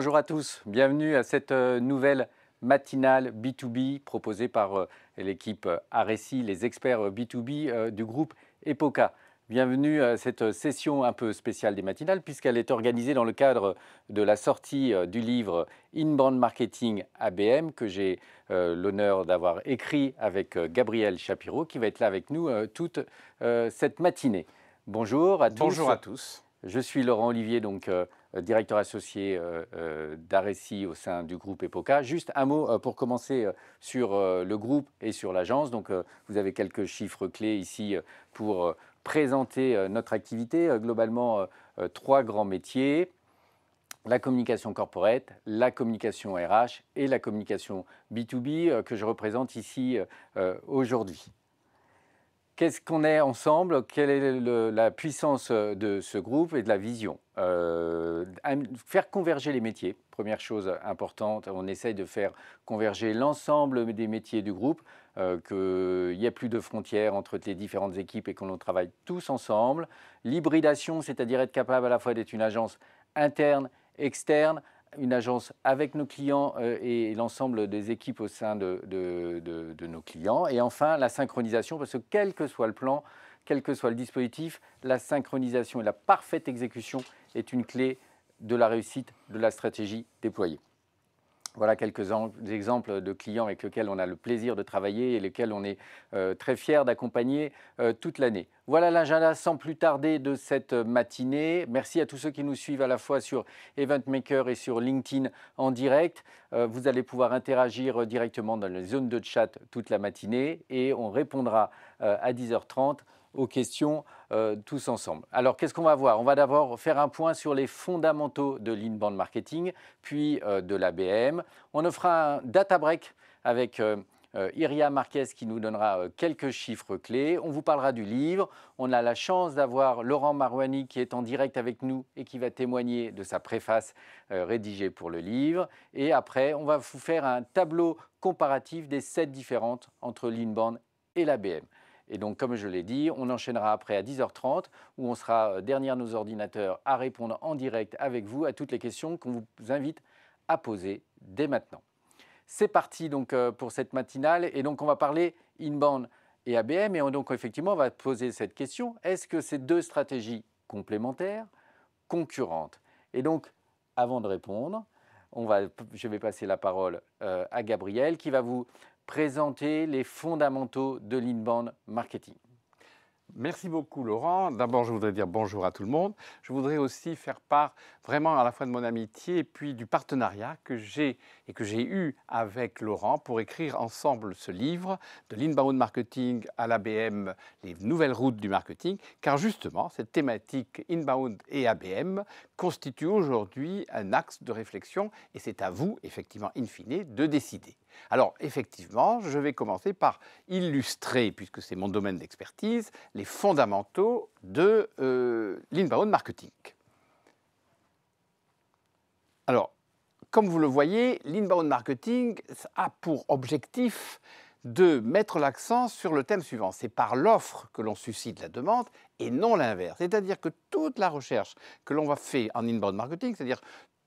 Bonjour à tous, bienvenue à cette euh, nouvelle matinale B2B proposée par euh, l'équipe euh, Areci, les experts B2B du groupe EPOCA. Bienvenue à cette session un peu spéciale des matinales puisqu'elle est organisée dans le cadre de la sortie du livre Inbound Marketing ABM que j'ai l'honneur d'avoir écrit avec Gabriel Chapiro qui va être là avec nous toute cette matinée. Bonjour à tous. Bonjour à tous. Je suis Laurent Olivier, donc euh, directeur associé euh, euh, d'Areci au sein du groupe EPOCA. Juste un mot pour commencer sur le groupe et sur l'agence. Donc, vous avez quelques chiffres clés ici pour présenter notre activité. Globalement, trois grands métiers la communication corporate, la communication RH et la communication B2B que je représente ici aujourd'hui. Qu'est-ce qu'on est ensemble Quelle est la puissance euh, de ce groupe et de la vision euh, Faire converger les métiers, première chose importante. On essaye de faire converger l'ensemble des métiers du groupe, euh, qu'il n'y ait plus de frontières entre les différentes équipes et qu'on travaille tous ensemble. L'hybridation, c'est-à-dire être capable à la fois d'être une agence interne, externe, une agence avec nos clients euh, et l'ensemble des équipes au sein de, nos clients. Et enfin, la synchronisation, parce que quel que soit le plan, quel que soit le dispositif, la synchronisation et la parfaite exécution est une clé de la réussite de la stratégie déployée. Voilà quelques exemples de clients avec lesquels on a le plaisir de travailler et lesquels on est euh, très fiers d'accompagner euh, toute l'année. Voilà l'agenda sans plus tarder de cette matinée. Merci à tous ceux qui nous suivent à la fois sur EventMaker et sur LinkedIn en direct. Euh, vous allez pouvoir interagir directement dans la zone de chat toute la matinée et on répondra à 10h30 aux questions euh, tous ensemble. Alors, qu'est-ce qu'on va voir On va d'abord faire un point sur les fondamentaux de l'inbound marketing, puis euh, de l'ABM. On offre un data break avec euh, Iria Marquez qui nous donnera quelques chiffres clés. On vous parlera du livre. On a la chance d'avoir Laurent Marouani qui est en direct avec nous et qui va témoigner de sa préface rédigée pour le livre. Et après, on va vous faire un tableau comparatif des sept différentes entre l'inbound et l'ABM. Et donc, comme je l'ai dit, on enchaînera après à 10h30 où on sera euh, derrière nos ordinateurs à répondre en direct avec vous à toutes les questions qu'on vous invite à poser dès maintenant. C'est parti donc euh, pour cette matinale et donc on va parler inbound et ABM et donc effectivement on va poser cette question est-ce que ces deux stratégies complémentaires concurrentes Et donc avant de répondre, on va, je vais passer la parole euh, à Gabriel qui va vous présenter les fondamentaux de l'inbound marketing. Merci beaucoup Laurent. D'abord, je voudrais dire bonjour à tout le monde. Je voudrais aussi faire part vraiment à la fois de mon amitié et puis du partenariat que j'ai et que j'ai eu avec Laurent pour écrire ensemble ce livre de l'inbound marketing à l'ABM, les nouvelles routes du marketing, car justement, cette thématique inbound et ABM constitue aujourd'hui un axe de réflexion et c'est à vous, effectivement, in fine, de décider. Alors, effectivement, je vais commencer par illustrer, puisque c'est mon domaine d'expertise, les fondamentaux de euh, l'inbound marketing. Alors, comme vous le voyez, l'inbound marketing a pour objectif de mettre l'accent sur le thème suivant. C'est par l'offre que l'on suscite la demande et non l'inverse. C'est-à-dire que toute la recherche que l'on va faire en inbound marketing, c'est-à-dire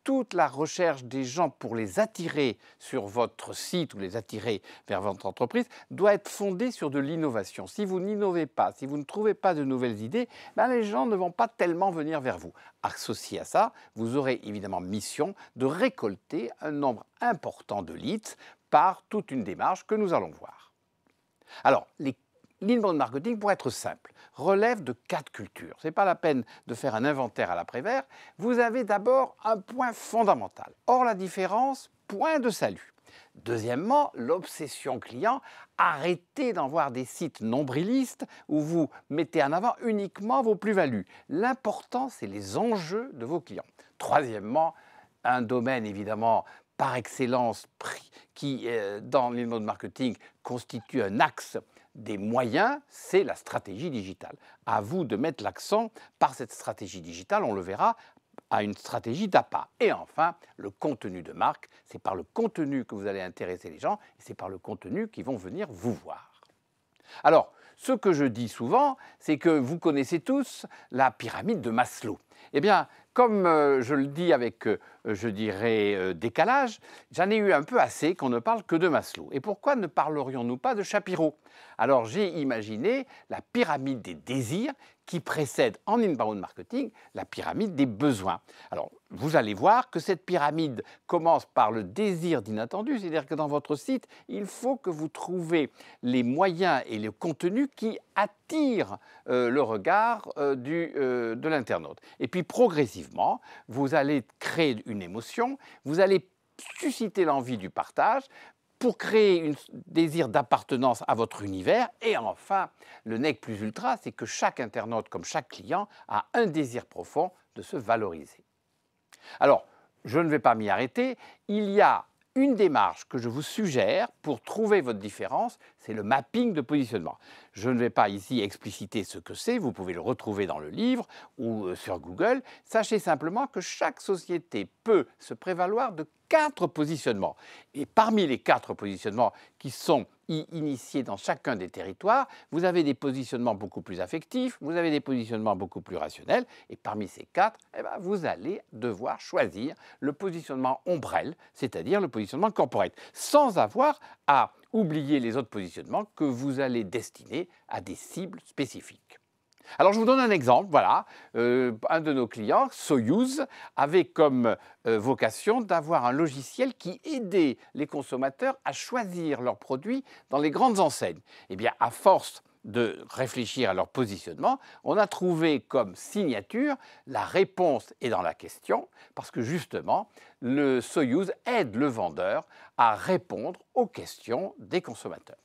toute la recherche des gens pour les attirer sur votre site ou les attirer vers votre entreprise doit être fondée sur de l'innovation. Si vous n'innovez pas, si vous ne trouvez pas de nouvelles idées, ben les gens ne vont pas tellement venir vers vous. Associé à ça, vous aurez évidemment mission de récolter un nombre important de leads par toute une démarche que nous allons voir. Alors, les l'inbound marketing, pour être simple, relève de quatre cultures. Ce n'est pas la peine de faire un inventaire à l'après-vert. Vous avez d'abord un point fondamental. Or, la différence, point de salut. Deuxièmement, l'obsession client. Arrêtez d'en voir des sites nombrilistes où vous mettez en avant uniquement vos plus-values. L'important, c'est les enjeux de vos clients. Troisièmement, un domaine évidemment par excellence qui, euh, dans les modes marketing, constitue un axe des moyens, c'est la stratégie digitale. À vous de mettre l'accent par cette stratégie digitale, on le verra, à une stratégie d'appât. Et enfin, le contenu de marque, c'est par le contenu que vous allez intéresser les gens, et c'est par le contenu qu'ils vont venir vous voir. Alors, ce que je dis souvent, c'est que vous connaissez tous la pyramide de Maslow. Eh bien, comme euh, je le dis avec euh, euh, je dirais, euh, décalage, j'en ai eu un peu assez qu'on ne parle que de Maslow. Et pourquoi ne parlerions-nous pas de Shapiro Alors j'ai imaginé la pyramide des désirs qui précède en inbound marketing la pyramide des besoins. Alors, vous allez voir que cette pyramide commence par le désir d'inattendu, c'est-à-dire que dans votre site, il faut que vous trouviez les moyens et le contenu qui attirent euh, le regard de l'internaute. Et puis, progressivement, vous allez créer une émotion, vous allez susciter l'envie du partage pour créer un désir d'appartenance à votre univers. Et enfin, le nec plus ultra, c'est que chaque internaute, comme chaque client, a un désir profond de se valoriser. Alors, je ne vais pas m'y arrêter. Il y a une démarche que je vous suggère pour trouver votre différence, c'est le mapping de positionnement. Je ne vais pas ici expliciter ce que c'est, vous pouvez le retrouver dans le livre ou euh, sur Google. Sachez simplement que chaque société peut se prévaloir de quatre positionnements. Et parmi les quatre positionnements qui sont initiés dans chacun des territoires, vous avez des positionnements beaucoup plus affectifs, vous avez des positionnements beaucoup plus rationnels, et parmi ces quatre, eh ben, vous allez devoir choisir le positionnement ombrelle, c'est-à-dire le positionnement corporate, sans avoir à oubliez les autres positionnements que vous allez destiner à des cibles spécifiques. Alors je vous donne un exemple, voilà, euh, un de nos clients, Soyuz, avait comme euh, vocation d'avoir un logiciel qui aidait les consommateurs à choisir leurs produits dans les grandes enseignes. Eh bien, à force de réfléchir à leur positionnement, on a trouvé comme signature la réponse est dans la question, parce que justement, le Soyuz aide le vendeur à répondre aux questions des consommateurs.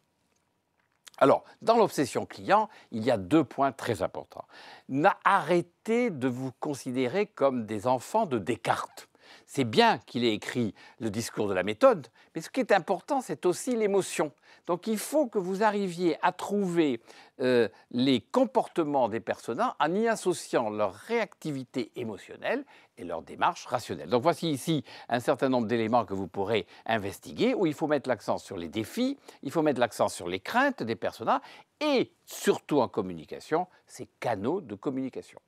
Alors, dans l'obsession client, il y a deux points très importants. N'arrêtez de vous considérer comme des enfants de Descartes. C'est bien qu'il ait écrit le discours de la méthode, mais ce qui est important, c'est aussi l'émotion. Donc il faut que vous arriviez à trouver euh, les comportements des personnages en y associant leur réactivité émotionnelle et leur démarche rationnelle. Donc voici ici un certain nombre d'éléments que vous pourrez investiguer, où il faut mettre l'accent sur les défis, il faut mettre l'accent sur les craintes des personnages et surtout en communication, ces canaux de communication.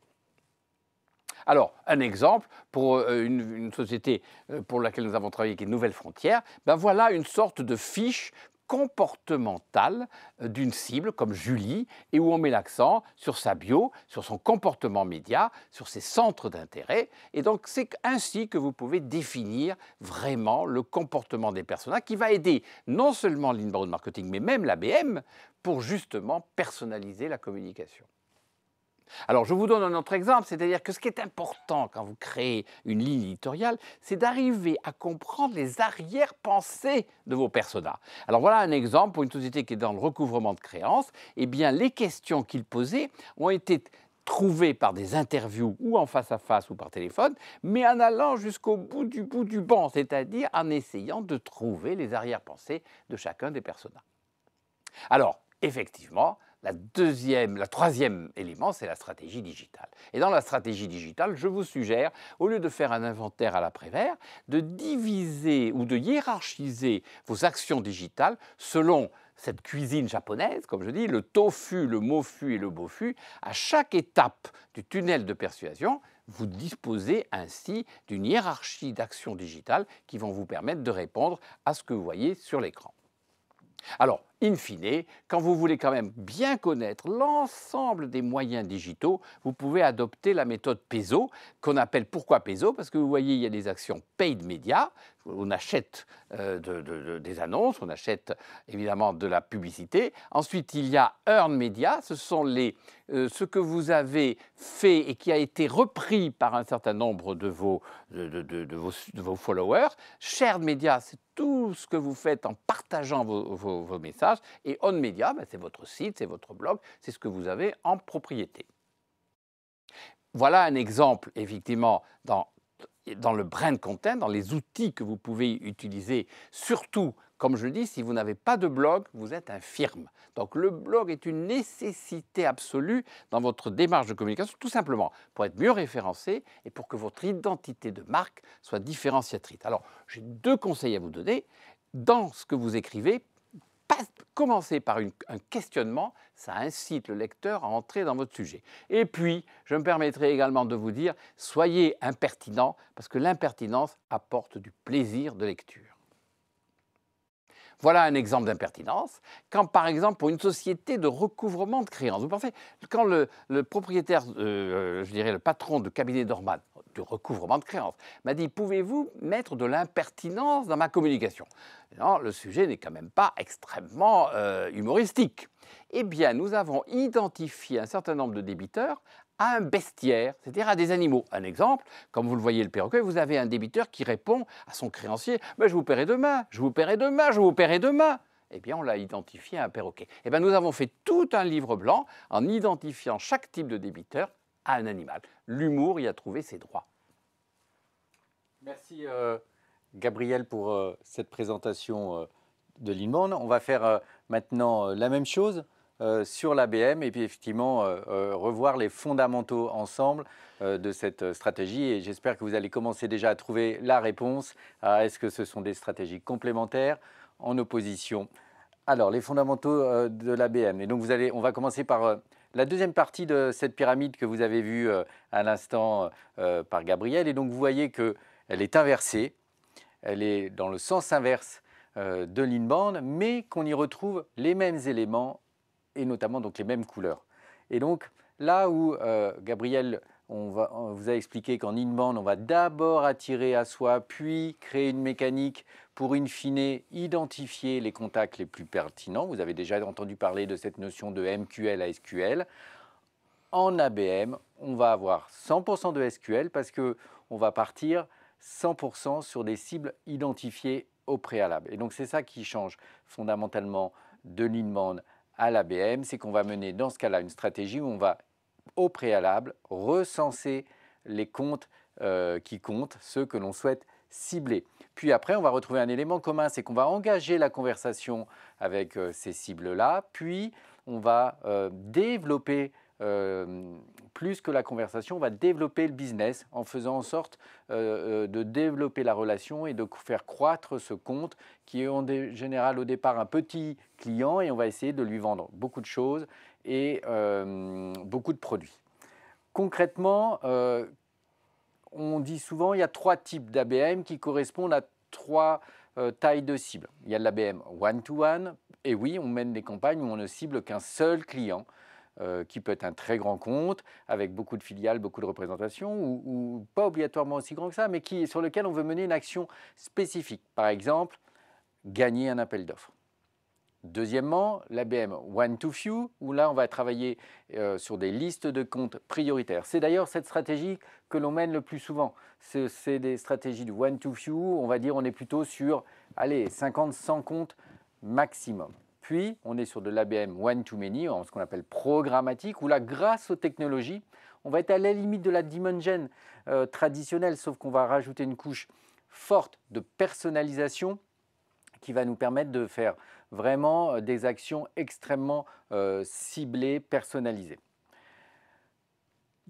Alors, un exemple pour euh, une, société euh, pour laquelle nous avons travaillé, qui est Nouvelle Frontière, ben voilà une sorte de fiche comportementale euh, d'une cible comme Julie et où on met l'accent sur sa bio, sur son comportement média, sur ses centres d'intérêt. Et donc c'est ainsi que vous pouvez définir vraiment le comportement des personnes qui va aider non seulement l'inbound marketing mais même l'ABM pour justement personnaliser la communication. Alors je vous donne un autre exemple, c'est-à-dire que ce qui est important quand vous créez une ligne éditoriale, c'est d'arriver à comprendre les arrière-pensées de vos personas. Alors voilà un exemple pour une société qui est dans le recouvrement de créances, eh bien les questions qu'ils posaient ont été trouvées par des interviews ou en face à face ou par téléphone, mais en allant jusqu'au bout du bout du banc, c'est-à-dire en essayant de trouver les arrière-pensées de chacun des personas. Alors, effectivement, la deuxième, la troisième élément, c'est la stratégie digitale. Et dans la stratégie digitale, je vous suggère, au lieu de faire un inventaire à l'après-vert, de diviser ou de hiérarchiser vos actions digitales selon cette cuisine japonaise, comme je dis, le tofu, le mofu et le bofu, à chaque étape du tunnel de persuasion, vous disposez ainsi d'une hiérarchie d'actions digitales qui vont vous permettre de répondre à ce que vous voyez sur l'écran. Alors, In fine, quand vous voulez quand même bien connaître l'ensemble des moyens digitaux, vous pouvez adopter la méthode PESO, qu'on appelle pourquoi PESO Parce que vous voyez, il y a des actions paid media, on achète euh, des annonces, on achète évidemment de la publicité. Ensuite, il y a earn media, ce sont les, euh, ce que vous avez fait et qui a été repris par un certain nombre de vos, vos, vos followers. Shared media, c'est tout ce que vous faites en partageant vos, vos messages. Et OnMedia, Media, ben, c'est votre site, c'est votre blog, c'est ce que vous avez en propriété. Voilà un exemple, effectivement, dans, le brain content, dans les outils que vous pouvez utiliser, surtout comme je le dis, si vous n'avez pas de blog, vous êtes infirme. Donc le blog est une nécessité absolue dans votre démarche de communication, tout simplement pour être mieux référencé et pour que votre identité de marque soit différenciatrice. Alors j'ai deux conseils à vous donner. Dans ce que vous écrivez, commencer par un questionnement, ça incite le lecteur à entrer dans votre sujet. Et puis, je me permettrai également de vous dire, soyez impertinent, parce que l'impertinence apporte du plaisir de lecture. Voilà un exemple d'impertinence. Quand, par exemple, pour une société de recouvrement de créances, vous pensez, quand le, propriétaire, euh, euh, je dirais le patron de cabinet Dorman, de recouvrement de créances, m'a dit Pouvez-vous mettre de l'impertinence dans ma communication Non, le sujet n'est quand même pas extrêmement euh, humoristique. Eh bien, nous avons identifié un certain nombre de débiteurs à un bestiaire, c'est-à-dire à des animaux. Un exemple, comme vous le voyez le perroquet, vous avez un débiteur qui répond à son créancier ben, Je vous paierai demain, je vous paierai demain, je vous paierai demain. Eh bien, on l'a identifié à un perroquet. Eh bien, nous avons fait tout un livre blanc en identifiant chaque type de débiteur à un animal. L'humour y a trouvé ses droits. Merci euh, Gabriel pour euh, cette présentation euh, de l'Inmon. On va faire maintenant la même chose euh, sur l'ABM et puis effectivement euh, euh, revoir les fondamentaux ensemble de cette stratégie. Et j'espère que vous allez commencer déjà à trouver la réponse à est-ce que ce sont des stratégies complémentaires en opposition. Alors, les fondamentaux de l'ABM. Et donc, vous allez, on va commencer par la deuxième partie de cette pyramide que vous avez vue à l'instant par Gabriel. Et donc, vous voyez qu'elle est inversée. Elle est dans le sens inverse de l'inbound mais qu'on y retrouve les mêmes éléments et notamment donc les mêmes couleurs. Et donc là où euh, Gabriel on, vous a expliqué qu'en in on va d'abord attirer à soi, puis créer une mécanique pour in fine identifier les contacts les plus pertinents. Vous avez déjà entendu parler de cette notion de MQL à SQL. En ABM, on va avoir 100% de SQL parce qu'on va partir 100% sur des cibles identifiées au préalable. Et donc c'est ça qui change fondamentalement de l'inbound à l'ABM, c'est qu'on va mener dans ce cas-là une stratégie où on va au préalable recenser les comptes euh, qui comptent, ceux que l'on souhaite cibler. Puis après, on va retrouver un élément commun, c'est qu'on va engager la conversation avec euh, ces cibles-là, puis on va euh, développer euh, plus que la conversation, on va développer le business en faisant en sorte euh, euh, de développer la relation et de faire croître ce compte qui est en général au départ un petit client et on va essayer de lui vendre beaucoup de choses et beaucoup de produits. Concrètement, on dit souvent il y a trois types d'ABM qui correspondent à trois tailles de cible. Il y a l'ABM one-to-one, et oui, on mène des campagnes où on ne cible qu'un seul client euh, qui peut être un très grand compte, avec beaucoup de filiales, beaucoup de représentations, ou, pas obligatoirement aussi grand que ça, mais qui, sur lequel on veut mener une action spécifique. Par exemple, gagner un appel d'offres. Deuxièmement, l'ABM One to Few, où là, on va travailler euh, sur des listes de comptes prioritaires. C'est d'ailleurs cette stratégie que l'on mène le plus souvent. C'est des stratégies de One to Few. On va dire, on est plutôt sur, allez, 50-100 comptes maximum on est sur de l'ABM one-to-many, en ce qu'on appelle programmatique, où là, grâce aux technologies, on va être à la limite de la dimension euh, traditionnelle, sauf qu'on va rajouter une couche forte de personnalisation qui va nous permettre de faire vraiment euh, des actions extrêmement euh, ciblées, personnalisées.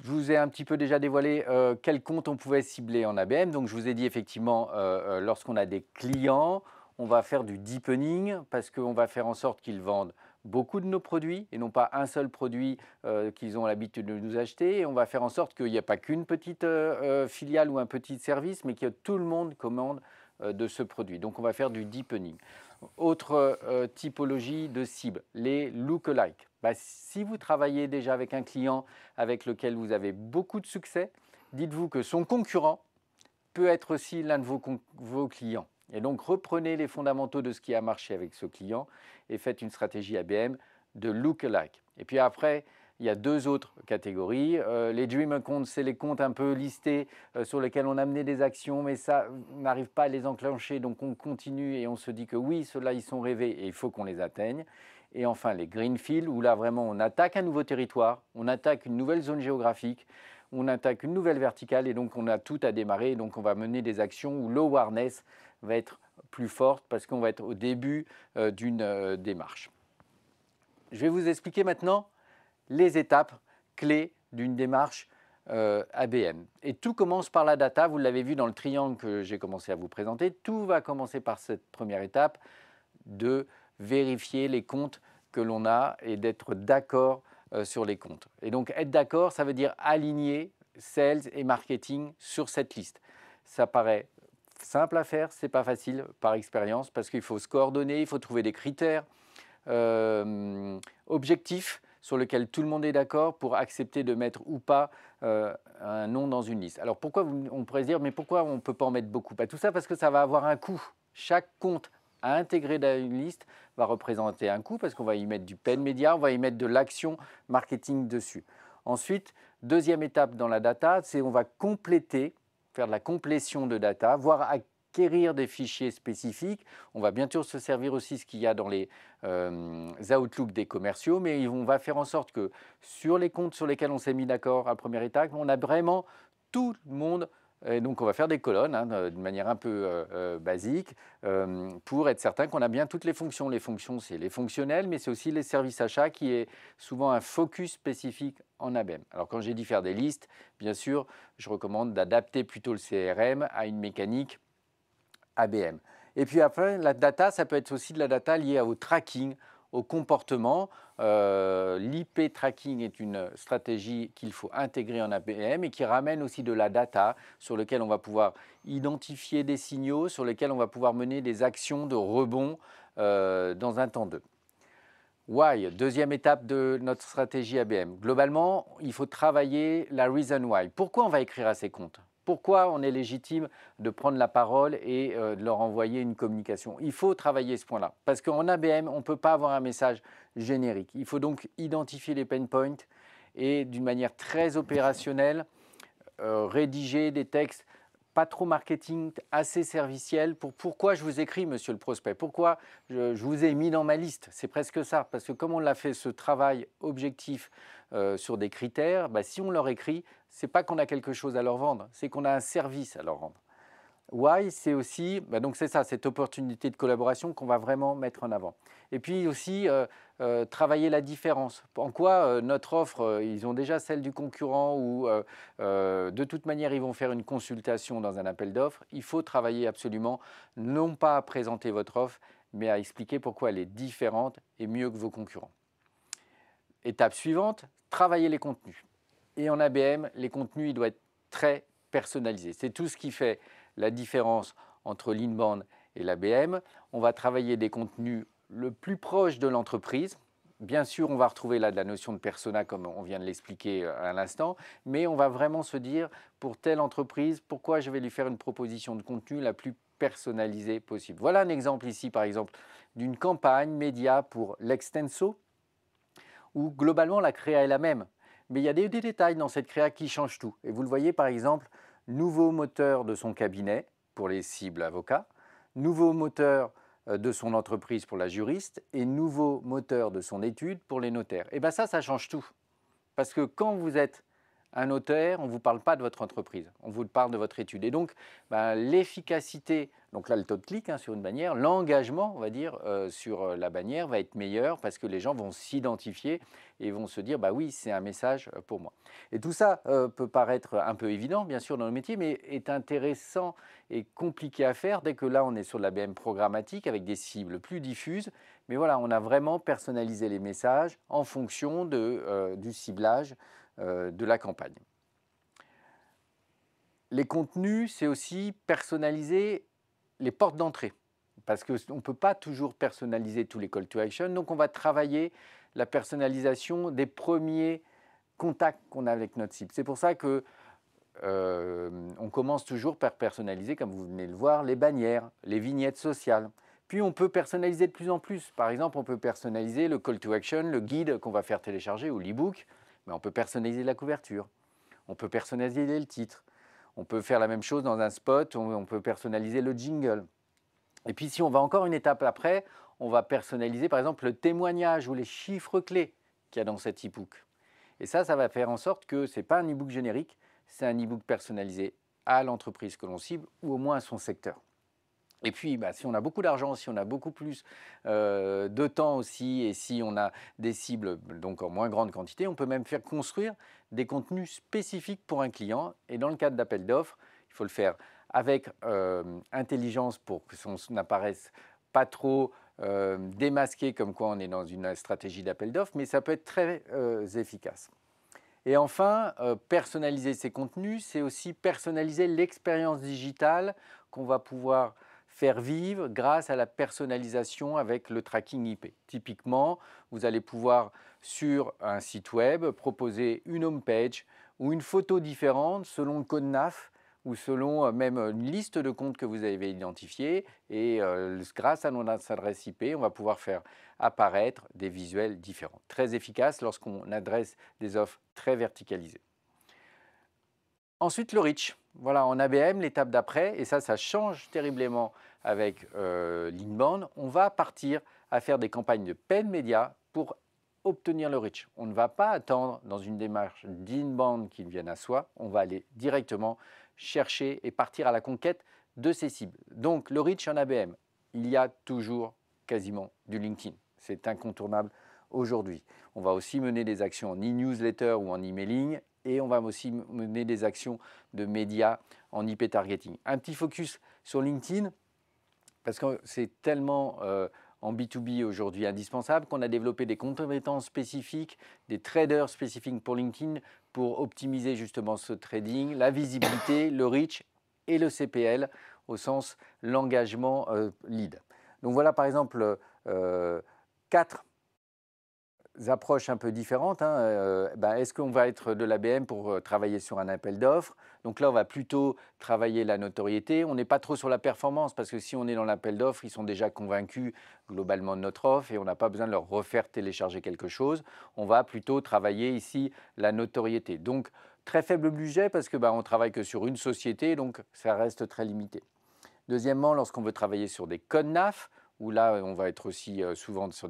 Je vous ai un petit peu déjà dévoilé quel compte on pouvait cibler en ABM. Donc, je vous ai dit effectivement, lorsqu'on a des clients, on va faire du deepening parce qu'on va faire en sorte qu'ils vendent beaucoup de nos produits et non pas un seul produit euh, qu'ils ont l'habitude de nous acheter. Et on va faire en sorte qu'il n'y a pas qu'une petite euh, euh, filiale ou un petit service, mais que tout le monde commande de ce produit. Donc on va faire du deepening. Autre typologie de cible, les lookalikes. Bah, si vous travaillez déjà avec un client avec lequel vous avez beaucoup de succès, dites-vous que son concurrent peut être aussi l'un de vos clients. Et donc reprenez les fondamentaux de ce qui a marché avec ce client et faites une stratégie ABM de look-alike. Et puis après, il y a deux autres catégories. Euh, les Dream Accounts, c'est les comptes un peu listés euh, sur lesquels on a mené des actions, mais ça n'arrive pas à les enclencher. Donc on continue et on se dit que oui, ceux-là, ils sont rêvés et il faut qu'on les atteigne. Et enfin, les Greenfield, où là, vraiment, on attaque un nouveau territoire, on attaque une nouvelle zone géographique, on attaque une nouvelle verticale et donc on a tout à démarrer. Donc on va mener des actions où awareness », va être plus forte parce qu'on va être au début euh, d'une euh, démarche. Je vais vous expliquer maintenant les étapes clés d'une démarche euh, ABM. Et tout commence par la data, vous l'avez vu dans le triangle que j'ai commencé à vous présenter, tout va commencer par cette première étape de vérifier les comptes que l'on a et d'être d'accord sur les comptes. Et donc être d'accord, ça veut dire aligner sales et marketing sur cette liste. Ça paraît simple à faire, c'est pas facile par expérience parce qu'il faut se coordonner, il faut trouver des critères euh, objectifs sur lesquels tout le monde est d'accord pour accepter de mettre ou pas euh, un nom dans une liste. Alors pourquoi on pourrait dire mais pourquoi on ne peut pas en mettre beaucoup Tout ça parce que ça va avoir un coût. Chaque compte à intégrer dans une liste va représenter un coût parce qu'on va y mettre du pen média, on va y mettre de l'action marketing dessus. Ensuite, deuxième étape dans la data, c'est on va compléter faire de la complétion de data, voire acquérir des fichiers spécifiques. On va bien sûr se servir aussi ce qu'il y a dans les euh, outlooks des commerciaux, mais on va faire en sorte que sur les comptes sur lesquels on s'est mis d'accord à première étape, on a vraiment tout le monde et donc, on va faire des colonnes hein, d'une manière un peu euh, euh, basique euh, pour être certain qu'on a bien toutes les fonctions. Les fonctions, c'est les fonctionnels, mais c'est aussi les services achats qui est souvent un focus spécifique en ABM. Alors, quand j'ai dit faire des listes, bien sûr, je recommande d'adapter plutôt le CRM à une mécanique ABM. Et puis après, la data, ça peut être aussi de la data liée au tracking, au comportement. Euh, L'IP tracking est une stratégie qu'il faut intégrer en ABM et qui ramène aussi de la data sur laquelle on va pouvoir identifier des signaux, sur lesquels on va pouvoir mener des actions de rebond euh, dans un temps d'eux. Why, deuxième étape de notre stratégie ABM. Globalement, il faut travailler la reason why. Pourquoi on va écrire à ces comptes pourquoi on est légitime de prendre la parole et euh, de leur envoyer une communication. Il faut travailler ce point-là. Parce qu'en ABM, on ne peut pas avoir un message générique. Il faut donc identifier les pain points et d'une manière très opérationnelle, euh, rédiger des textes pas trop marketing, assez serviciels. pour pourquoi je vous écris, monsieur le prospect, pourquoi je vous ai mis dans ma liste. C'est presque ça, parce que comme on l'a fait ce travail objectif euh, sur des critères, bah, si on leur écrit, ce n'est pas qu'on a quelque chose à leur vendre, c'est qu'on a un service à leur rendre. Why, c'est aussi, bah, donc c'est ça, cette opportunité de collaboration qu'on va vraiment mettre en avant. Et puis aussi, euh, euh, travailler la différence. En quoi notre offre, ils ont déjà celle du concurrent ou de toute manière, ils vont faire une consultation dans un appel d'offres. Il faut travailler absolument, non pas à présenter votre offre, mais à expliquer pourquoi elle est différente et mieux que vos concurrents. Étape suivante, travailler les contenus. Et en ABM, les contenus, doivent être très personnalisés. C'est tout ce qui fait la différence entre l'inbound et l'ABM. On va travailler des contenus le plus proche de l'entreprise. Bien sûr, on va retrouver là de la notion de persona comme on vient de l'expliquer euh, à l'instant, mais on va vraiment se dire pour telle entreprise, pourquoi je vais lui faire une proposition de contenu la plus personnalisée possible. Voilà un exemple ici, par exemple, d'une campagne média pour l'Extenso, où globalement la créa est la même. Mais il y a des, détails dans cette créa qui changent tout. Et vous le voyez par exemple, nouveau moteur de son cabinet pour les cibles avocats, nouveau moteur euh, de son entreprise pour la juriste et nouveau moteur de son étude pour les notaires. Et eh bien ça, ça change tout. Parce que quand vous êtes un notaire, on ne vous parle pas de votre entreprise, on vous parle de votre étude. Et donc, ben, l'efficacité, donc là le taux de clic hein, sur une bannière, l'engagement, on va dire, euh, sur euh, la bannière va être meilleur parce que les gens vont s'identifier et vont se dire, bah oui, c'est un message pour moi. Et tout ça euh, peut paraître un peu évident, bien sûr, dans le métier, mais est intéressant et compliqué à faire dès que là, on est sur de la BM programmatique avec des cibles plus diffuses. Mais voilà, on a vraiment personnalisé les messages en fonction du ciblage euh, de la campagne. Les contenus, c'est aussi personnaliser les portes d'entrée, parce qu'on ne peut pas toujours personnaliser tous les call to action, donc on va travailler la personnalisation des premiers contacts qu'on a avec notre site. C'est pour ça que euh, on commence toujours par personnaliser, comme vous venez de le voir, les bannières, les vignettes sociales. Puis on peut personnaliser de plus en plus. Par exemple, on peut personnaliser le call to action, le guide qu'on va faire télécharger ou l'e-book on peut personnaliser la couverture, on peut personnaliser le titre, on peut faire la même chose dans un spot, on, on peut personnaliser le jingle. Et puis si on va encore une étape après, on va personnaliser par exemple le témoignage ou les chiffres clés qu'il y a dans cet e-book. Et ça, ça va faire en sorte que ce n'est pas un e-book générique, c'est un e-book personnalisé à l'entreprise que l'on cible ou au moins à son secteur. Et puis, bah, si on a beaucoup d'argent, si on a beaucoup plus euh, de temps aussi, et si on a des cibles donc en moins grande quantité, on peut même faire construire des contenus spécifiques pour un client. Et dans le cadre d'appels d'offres, il faut le faire avec euh, intelligence pour que ça n'apparaisse pas trop euh, démasqué comme quoi on est dans une stratégie d'appel d'offres, mais ça peut être très efficace. Et enfin, personnaliser ces contenus, c'est aussi personnaliser l'expérience digitale qu'on va pouvoir faire vivre grâce à la personnalisation avec le tracking IP. Typiquement, vous allez pouvoir sur un site web proposer une home page ou une photo différente selon le code NAF ou selon euh, même euh, une liste de comptes que vous avez identifié. Et euh, grâce à notre adresse IP, on va pouvoir faire apparaître des visuels différents. Très efficace lorsqu'on adresse des offres très verticalisées. Ensuite, le reach. Voilà, en ABM, l'étape d'après, et ça, ça change terriblement avec euh, l'inbound, on va partir à faire des campagnes de paid média pour obtenir le reach. On ne va pas attendre dans une démarche d'inbound qu'il vienne à soi, on va aller directement chercher et partir à la conquête de ces cibles. Donc le reach en ABM, il y a toujours quasiment du LinkedIn. C'est incontournable aujourd'hui. On va aussi mener des actions en e-newsletter ou en e-mailing et on va aussi mener des actions de médias en IP targeting. Un petit focus sur LinkedIn, parce que c'est tellement euh, en B2B aujourd'hui indispensable qu'on a développé des compétences spécifiques, des traders spécifiques pour LinkedIn pour optimiser justement ce trading, la visibilité, le reach et le CPL au sens l'engagement euh, lead. Donc voilà par exemple euh, quatre approches un peu différentes. Hein, euh, ben, est-ce qu'on va être de l'ABM pour euh, travailler sur un appel d'offres Donc là, on va plutôt travailler la notoriété. On n'est pas trop sur la performance parce que si on est dans l'appel d'offres, ils sont déjà convaincus globalement de notre offre et on n'a pas besoin de leur refaire télécharger quelque chose. On va plutôt travailler ici la notoriété. Donc très faible budget parce que ben, on travaille que sur une société, donc ça reste très limité. Deuxièmement, lorsqu'on veut travailler sur des codes où là, euh, on va être aussi euh, souvent sur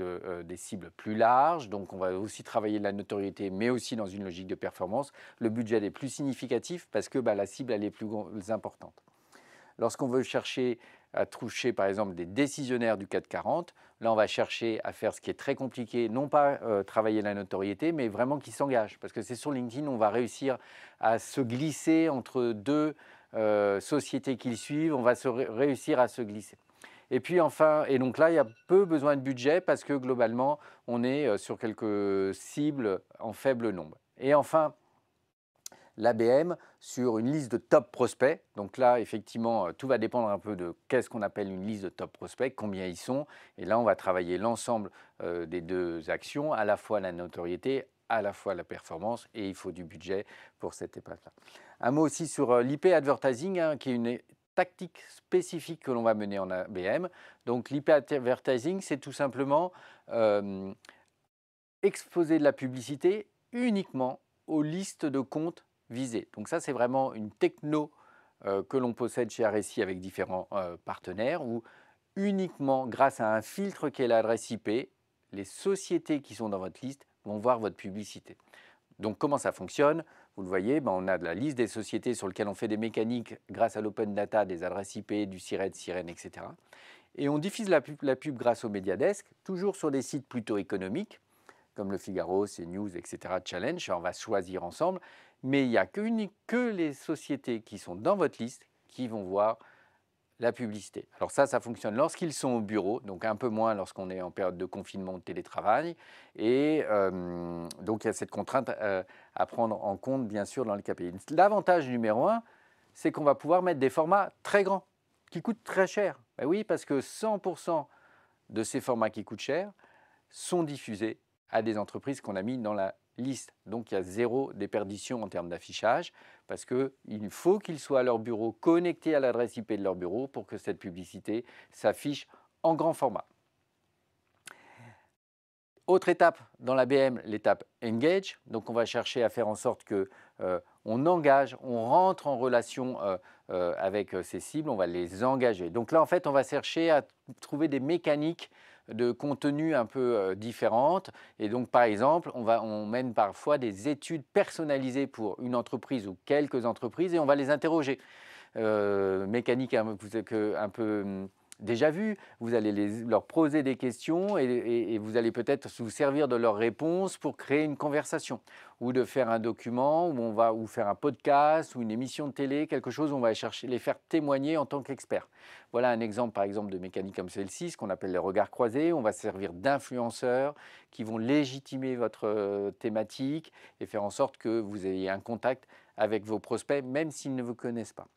euh, des, cibles plus larges. Donc, on va aussi travailler la notoriété, mais aussi dans une logique de performance. Le budget est plus significatif parce que bah, la cible, elle est plus importante. Lorsqu'on veut chercher à toucher, par exemple, des décisionnaires du 40, là, on va chercher à faire ce qui est très compliqué, non pas travailler la notoriété, mais vraiment qu'ils s'engagent. Parce que c'est sur LinkedIn, on va réussir à se glisser entre deux sociétés qu'ils suivent, on va réussir à se glisser. Et puis enfin, et donc là, il y a peu besoin de budget parce que globalement, on est euh, sur quelques cibles en faible nombre. Et enfin, l'ABM sur une liste de top prospects. Donc là, effectivement, euh, tout va dépendre un peu de qu'est-ce qu'on appelle une liste de top prospects, combien ils sont. Et là, on va travailler l'ensemble euh, des deux actions, à la fois la notoriété, à la fois la performance, et il faut du budget pour cette étape-là. Un mot aussi sur l'IP Advertising, hein, qui est une tactique spécifique que l'on va mener en ABM. Donc l'IP advertising, c'est tout simplement euh, exposer de la publicité uniquement aux listes de comptes visés. Donc ça, c'est vraiment une techno euh, que l'on possède chez RSI avec différents euh, partenaires où uniquement grâce à un filtre qui est l'adresse IP, les sociétés qui sont dans votre liste vont voir votre publicité. Donc comment ça fonctionne vous le voyez, ben on a de la liste des sociétés sur lesquelles on fait des mécaniques grâce à l'open data, des adresses IP, du SIRET, Sirène, etc. Et on diffuse la pub, grâce au Mediadesk, toujours sur des sites plutôt économiques, comme le Figaro, CNews, etc., Challenge, on va choisir ensemble. Mais il n'y a que les sociétés qui sont dans votre liste qui vont voir la publicité. Alors ça, ça fonctionne lorsqu'ils sont au bureau, donc un peu moins lorsqu'on est en période de confinement, de télétravail. Et euh, donc il y a cette contrainte euh, à prendre en compte, bien sûr, dans le KPI. L'avantage numéro un, c'est qu'on va pouvoir mettre des formats très grands, qui coûtent très cher. Ben oui, parce que 100% de ces formats qui coûtent cher sont diffusés à des entreprises qu'on a mis dans la liste. Donc il y a zéro déperdition en termes d'affichage parce qu'il faut qu'ils soient à leur bureau, connectés à l'adresse IP de leur bureau pour que cette publicité s'affiche en grand format. Autre étape dans la BM, l'étape engage. Donc on va chercher à faire en sorte que euh, on engage, on rentre en relation euh, euh, avec ces cibles, on va les engager. Donc là en fait on va chercher à trouver des mécaniques de contenu un peu euh, différentes. Et donc, par exemple, on, va, on mène parfois des études personnalisées pour une entreprise ou quelques entreprises et on va les interroger. Euh, mécanique un peu déjà vu. Vous allez leur poser des questions et, vous allez peut-être vous servir de leurs réponses pour créer une conversation ou de faire un document où on va ou faire un podcast ou une émission de télé, quelque chose où on va chercher les faire témoigner en tant qu'experts. Voilà un exemple par exemple de mécanique comme celle-ci, ce qu'on appelle les regards croisés. On va servir d'influenceurs qui vont légitimer votre euh, thématique et faire en sorte que vous ayez un contact avec vos prospects, même s'ils ne vous connaissent pas.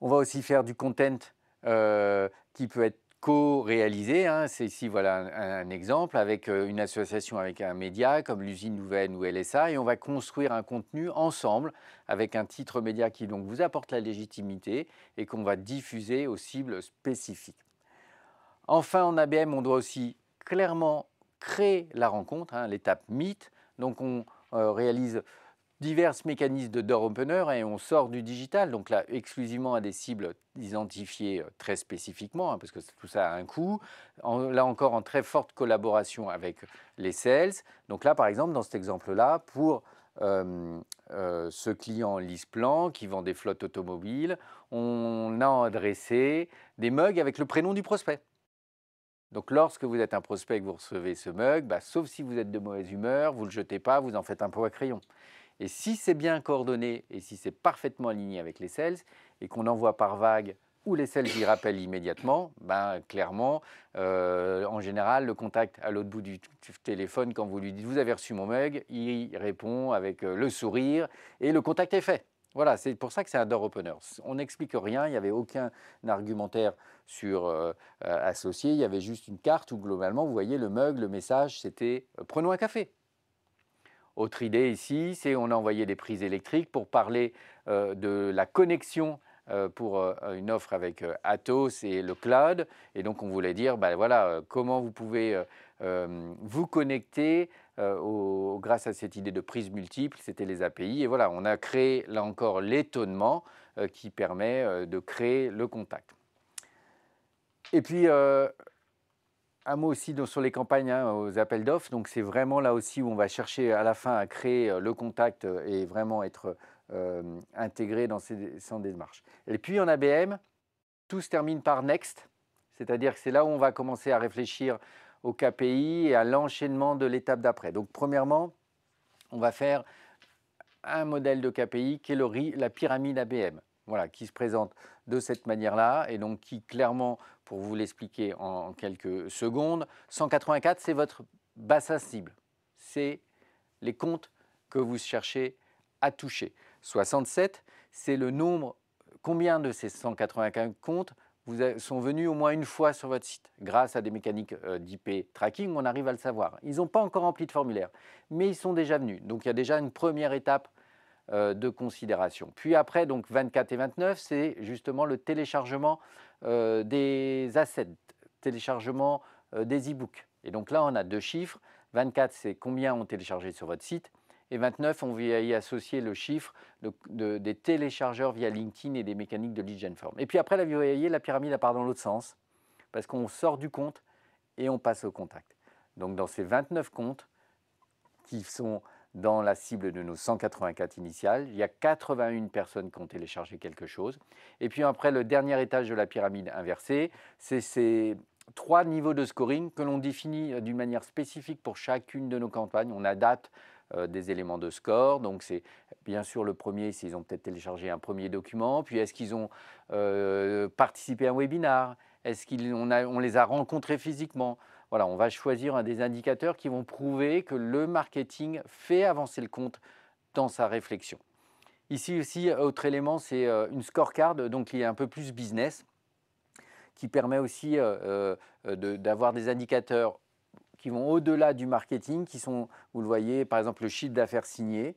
On va aussi faire du content euh, qui peut être co-réalisé. Hein. c'est ici voilà un, exemple avec euh, une association avec un média comme l'usine Nouvelle ou LSA et on va construire un contenu ensemble avec un titre média qui donc vous apporte la légitimité et qu'on va diffuser aux cibles spécifiques. Enfin, en ABM, on doit aussi clairement créer la rencontre, hein, l'étape mythe. Donc on euh, réalise divers mécanismes de door opener et on sort du digital, donc là exclusivement à des cibles identifiées euh, très spécifiquement, hein, parce que tout ça a un coût. là encore en très forte collaboration avec les sales. Donc là par exemple dans cet exemple-là, pour euh, euh, ce client Lisplan qui vend des flottes automobiles, on a adressé des mugs avec le prénom du prospect. Donc lorsque vous êtes un prospect et que vous recevez ce mug, bah, sauf si vous êtes de mauvaise humeur, vous ne le jetez pas, vous en faites un pot à crayon. Et si c'est bien coordonné et si c'est parfaitement aligné avec les sales et qu'on envoie par vague ou les sales y rappellent immédiatement, ben, clairement, euh, en général, le contact à l'autre bout du téléphone, quand vous lui dites vous avez reçu mon mug, il répond avec euh, le sourire et le contact est fait. Voilà, c'est pour ça que c'est un door opener. On n'explique rien, il n'y avait aucun argumentaire sur euh, associé, il y avait juste une carte où globalement, vous voyez le mug, le message, c'était prenons un café. Autre idée ici, c'est on a envoyé des prises électriques pour parler euh, de la connexion euh, pour euh, une offre avec Atos et le cloud. Et donc on voulait dire, ben voilà, comment vous pouvez vous connecter au, grâce à cette idée de prise multiple, c'était les API. Et voilà, on a créé là encore l'étonnement qui permet de créer le contact. Et puis un mot aussi sur les campagnes, hein, aux appels d'offres. Donc c'est vraiment là aussi où on va chercher à la fin à créer euh, le contact euh, et vraiment être euh, intégré dans ces, des démarches. Et puis en ABM, tout se termine par Next, c'est-à-dire que c'est là où on va commencer à réfléchir au KPI et à l'enchaînement de l'étape d'après. Donc premièrement, on va faire un modèle de KPI qui est la pyramide ABM, voilà, qui se présente de cette manière-là et donc qui clairement pour vous l'expliquer en quelques secondes. 184, c'est votre bassin cible. C'est les comptes que vous cherchez à toucher. 67, c'est le nombre, combien de ces 195 comptes vous sont venus au moins une fois sur votre site. Grâce à des mécaniques euh, d'IP tracking, on arrive à le savoir. Ils n'ont pas encore rempli de formulaire, mais ils sont déjà venus. Donc il y a déjà une première étape euh, de considération. Puis après, donc 24 et 29, c'est justement le téléchargement euh, des assets, téléchargement euh, des e-books. Et donc là, on a deux chiffres. 24, c'est combien ont téléchargé sur votre site. Et 29, on va y associer le chiffre des téléchargeurs via LinkedIn et des mécaniques de lead gen form. Et puis après, la la pyramide part dans l'autre sens, parce qu'on sort du compte et on passe au contact. Donc dans ces 29 comptes qui sont dans la cible de nos 184 initiales. Il y a 81 personnes qui ont téléchargé quelque chose. Et puis après, le dernier étage de la pyramide inversée, c'est ces trois niveaux de scoring que l'on définit euh, d'une manière spécifique pour chacune de nos campagnes. On adapte euh, des éléments de score. Donc c'est bien sûr le premier, s'ils ont peut-être téléchargé un premier document, puis est-ce qu'ils ont euh, participé à un webinar, est-ce qu'on on les a rencontrés physiquement voilà, on va choisir un des indicateurs qui vont prouver que le marketing fait avancer le compte dans sa réflexion. Ici aussi, autre élément, c'est euh, une scorecard, donc il a un peu plus business, qui permet aussi euh, euh, d'avoir des indicateurs qui vont au-delà du marketing, qui sont, vous le voyez, par exemple le chiffre d'affaires signé,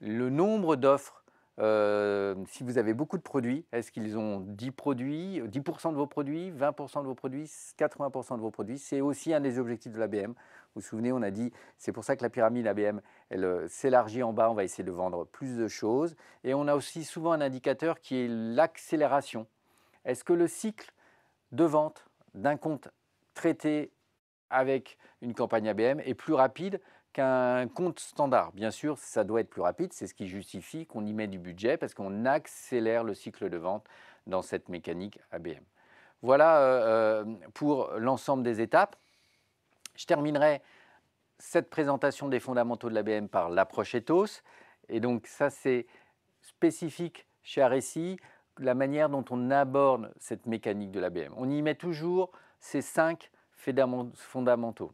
le nombre d'offres euh, si vous avez beaucoup de produits, est-ce qu'ils ont 10 produits, 10% de vos produits, 20% de vos produits, 80% de vos produits C'est aussi un des objectifs de l'ABM. Vous vous souvenez, on a dit, c'est pour ça que la pyramide ABM, elle euh, s'élargit en bas, on va essayer de vendre plus de choses. Et on a aussi souvent un indicateur qui est l'accélération. Est-ce que le cycle de vente d'un compte traité avec une campagne ABM est plus rapide qu'un compte standard. Bien sûr, ça doit être plus rapide, c'est ce qui justifie qu'on y met du budget parce qu'on accélère le cycle de vente dans cette mécanique ABM. Voilà euh, euh, pour l'ensemble des étapes. Je terminerai cette présentation des fondamentaux de l'ABM par l'approche ethos. Et donc ça, c'est spécifique chez RSI, la manière dont on aborde cette mécanique de l'ABM. On y met toujours ces cinq fondamentaux.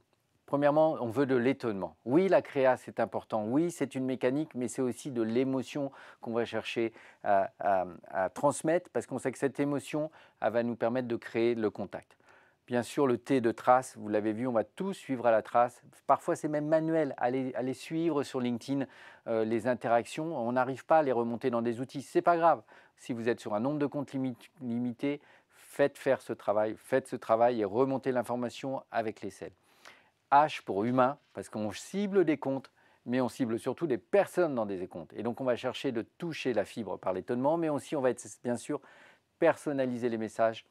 Premièrement, on veut de l'étonnement. Oui, la créa, c'est important. Oui, c'est une mécanique, mais c'est aussi de l'émotion qu'on va chercher à, transmettre parce qu'on sait que cette émotion va nous permettre de créer le contact. Bien sûr, le T de trace, vous l'avez vu, on va tout suivre à la trace. Parfois, c'est même manuel. Allez, suivre sur LinkedIn euh, les interactions. On n'arrive pas à les remonter dans des outils. Ce n'est pas grave. Si vous êtes sur un nombre de comptes limité, faites faire ce travail, faites ce travail et remontez l'information avec les selles. H pour humain, parce qu'on cible des comptes, mais on cible surtout des personnes dans des comptes. Et donc on va chercher de toucher la fibre par l'étonnement, mais aussi on va être, bien sûr personnaliser les messages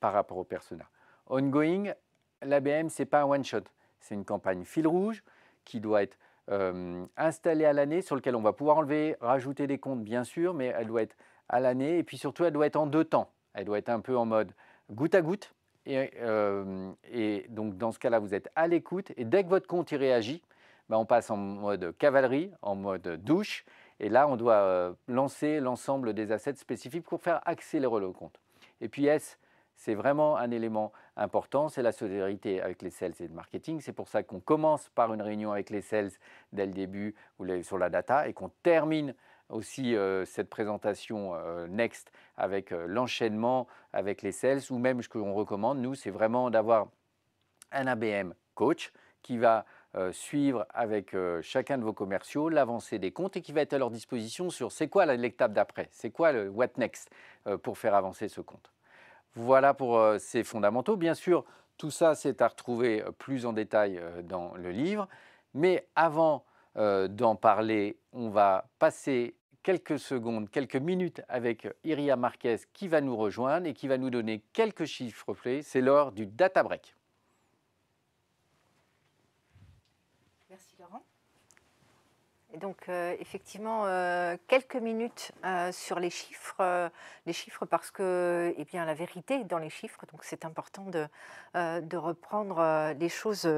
par rapport au persona. Ongoing, l'ABM, ce n'est pas un one-shot, c'est une campagne fil rouge qui doit être euh, installée à l'année, sur laquelle on va pouvoir enlever, rajouter des comptes, bien sûr, mais elle doit être à l'année, et puis surtout, elle doit être en deux temps. Elle doit être un peu en mode goutte à goutte, euh, et, donc, dans ce cas-là, vous êtes à l'écoute. Et dès que votre compte y réagit, bah, on passe en mode cavalerie, en mode douche. Et là, on doit euh, lancer l'ensemble des assets spécifiques pour faire accélérer le compte. Et puis S, c'est vraiment un élément important, c'est la solidarité avec les sales et le marketing. C'est pour ça qu'on commence par une réunion avec les sales dès le début sur la data et qu'on termine aussi euh, cette présentation euh, Next avec euh, l'enchaînement avec les sales ou même ce qu'on recommande nous c'est vraiment d'avoir un ABM coach qui va suivre avec chacun de vos commerciaux l'avancée des comptes et qui va être à leur disposition sur c'est quoi l'étape d'après, c'est quoi le what next pour faire avancer ce compte. Voilà pour ces fondamentaux. Bien sûr, tout ça c'est à retrouver plus en détail dans le livre, mais avant euh, d'en parler. On va passer quelques secondes, quelques minutes avec Iria Marquez qui va nous rejoindre et qui va nous donner quelques chiffres clés. C'est l'heure du data break. donc euh, effectivement euh, quelques minutes euh, sur les chiffres, les chiffres parce que et eh bien la vérité est dans les chiffres, donc c'est important de, reprendre les choses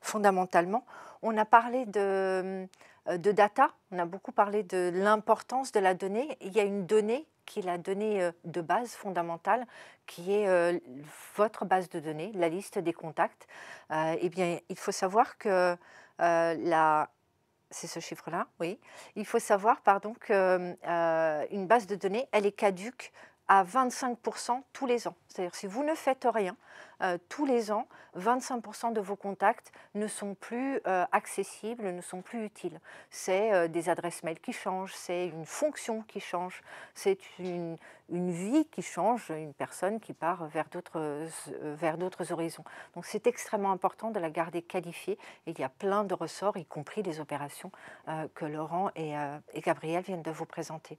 fondamentalement. On a parlé de, de data, on a beaucoup parlé de l'importance de la donnée. Il y a une donnée qui est la donnée de base fondamentale, qui est votre base de données, la liste des contacts. Et eh bien, il faut savoir que la, c'est ce chiffre-là, oui. Il faut savoir, pardon, qu'une euh, base de données, elle est caduque à 25% tous les ans. C'est-à-dire si vous ne faites rien, euh, tous les ans, 25% de vos contacts ne sont plus euh, accessibles, ne sont plus utiles. C'est euh, des adresses mail qui changent, c'est une fonction qui change, c'est une, une, vie qui change, une personne qui part vers d'autres horizons. Donc c'est extrêmement important de la garder qualifiée. Il y a plein de ressorts, y compris les opérations que Laurent et, et Gabriel viennent de vous présenter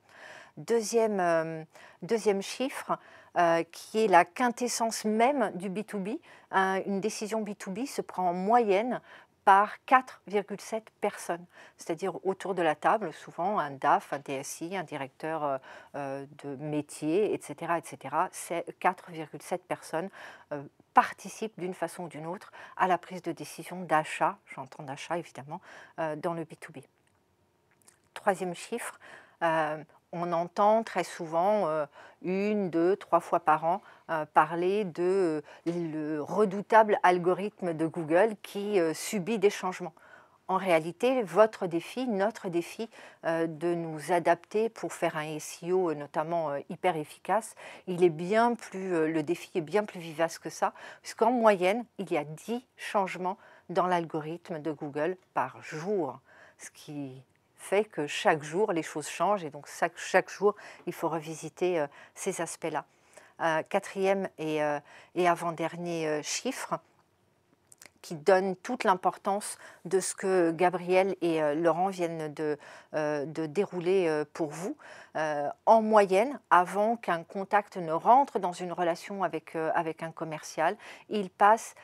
deuxième, euh, deuxième chiffre euh, qui est la quintessence même du B2B. une décision B2B se prend en moyenne par 4,7 personnes, c'est-à-dire autour de la table, souvent un DAF, un DSI, un directeur euh, de métier, etc. etc. C'est 4,7 personnes participent d'une façon ou d'une autre à la prise de décision d'achat, j'entends d'achat évidemment, dans le B2B. Troisième chiffre, on entend très souvent euh, une, deux, trois fois par an euh, parler de euh, le redoutable algorithme de Google qui subit des changements. En réalité, votre défi, notre défi de nous adapter pour faire un SEO notamment hyper efficace, il est bien plus, le défi est bien plus vivace que ça, puisqu'en moyenne, il y a dix changements dans l'algorithme de Google par jour, ce qui fait que chaque jour, les choses changent et donc chaque, chaque jour, il faut revisiter euh, ces aspects-là. Euh, quatrième et, euh, et avant-dernier chiffre qui donne toute l'importance de ce que Gabriel et Laurent viennent de, de dérouler pour vous. en moyenne, avant qu'un contact ne rentre dans une relation avec, avec un commercial, il passe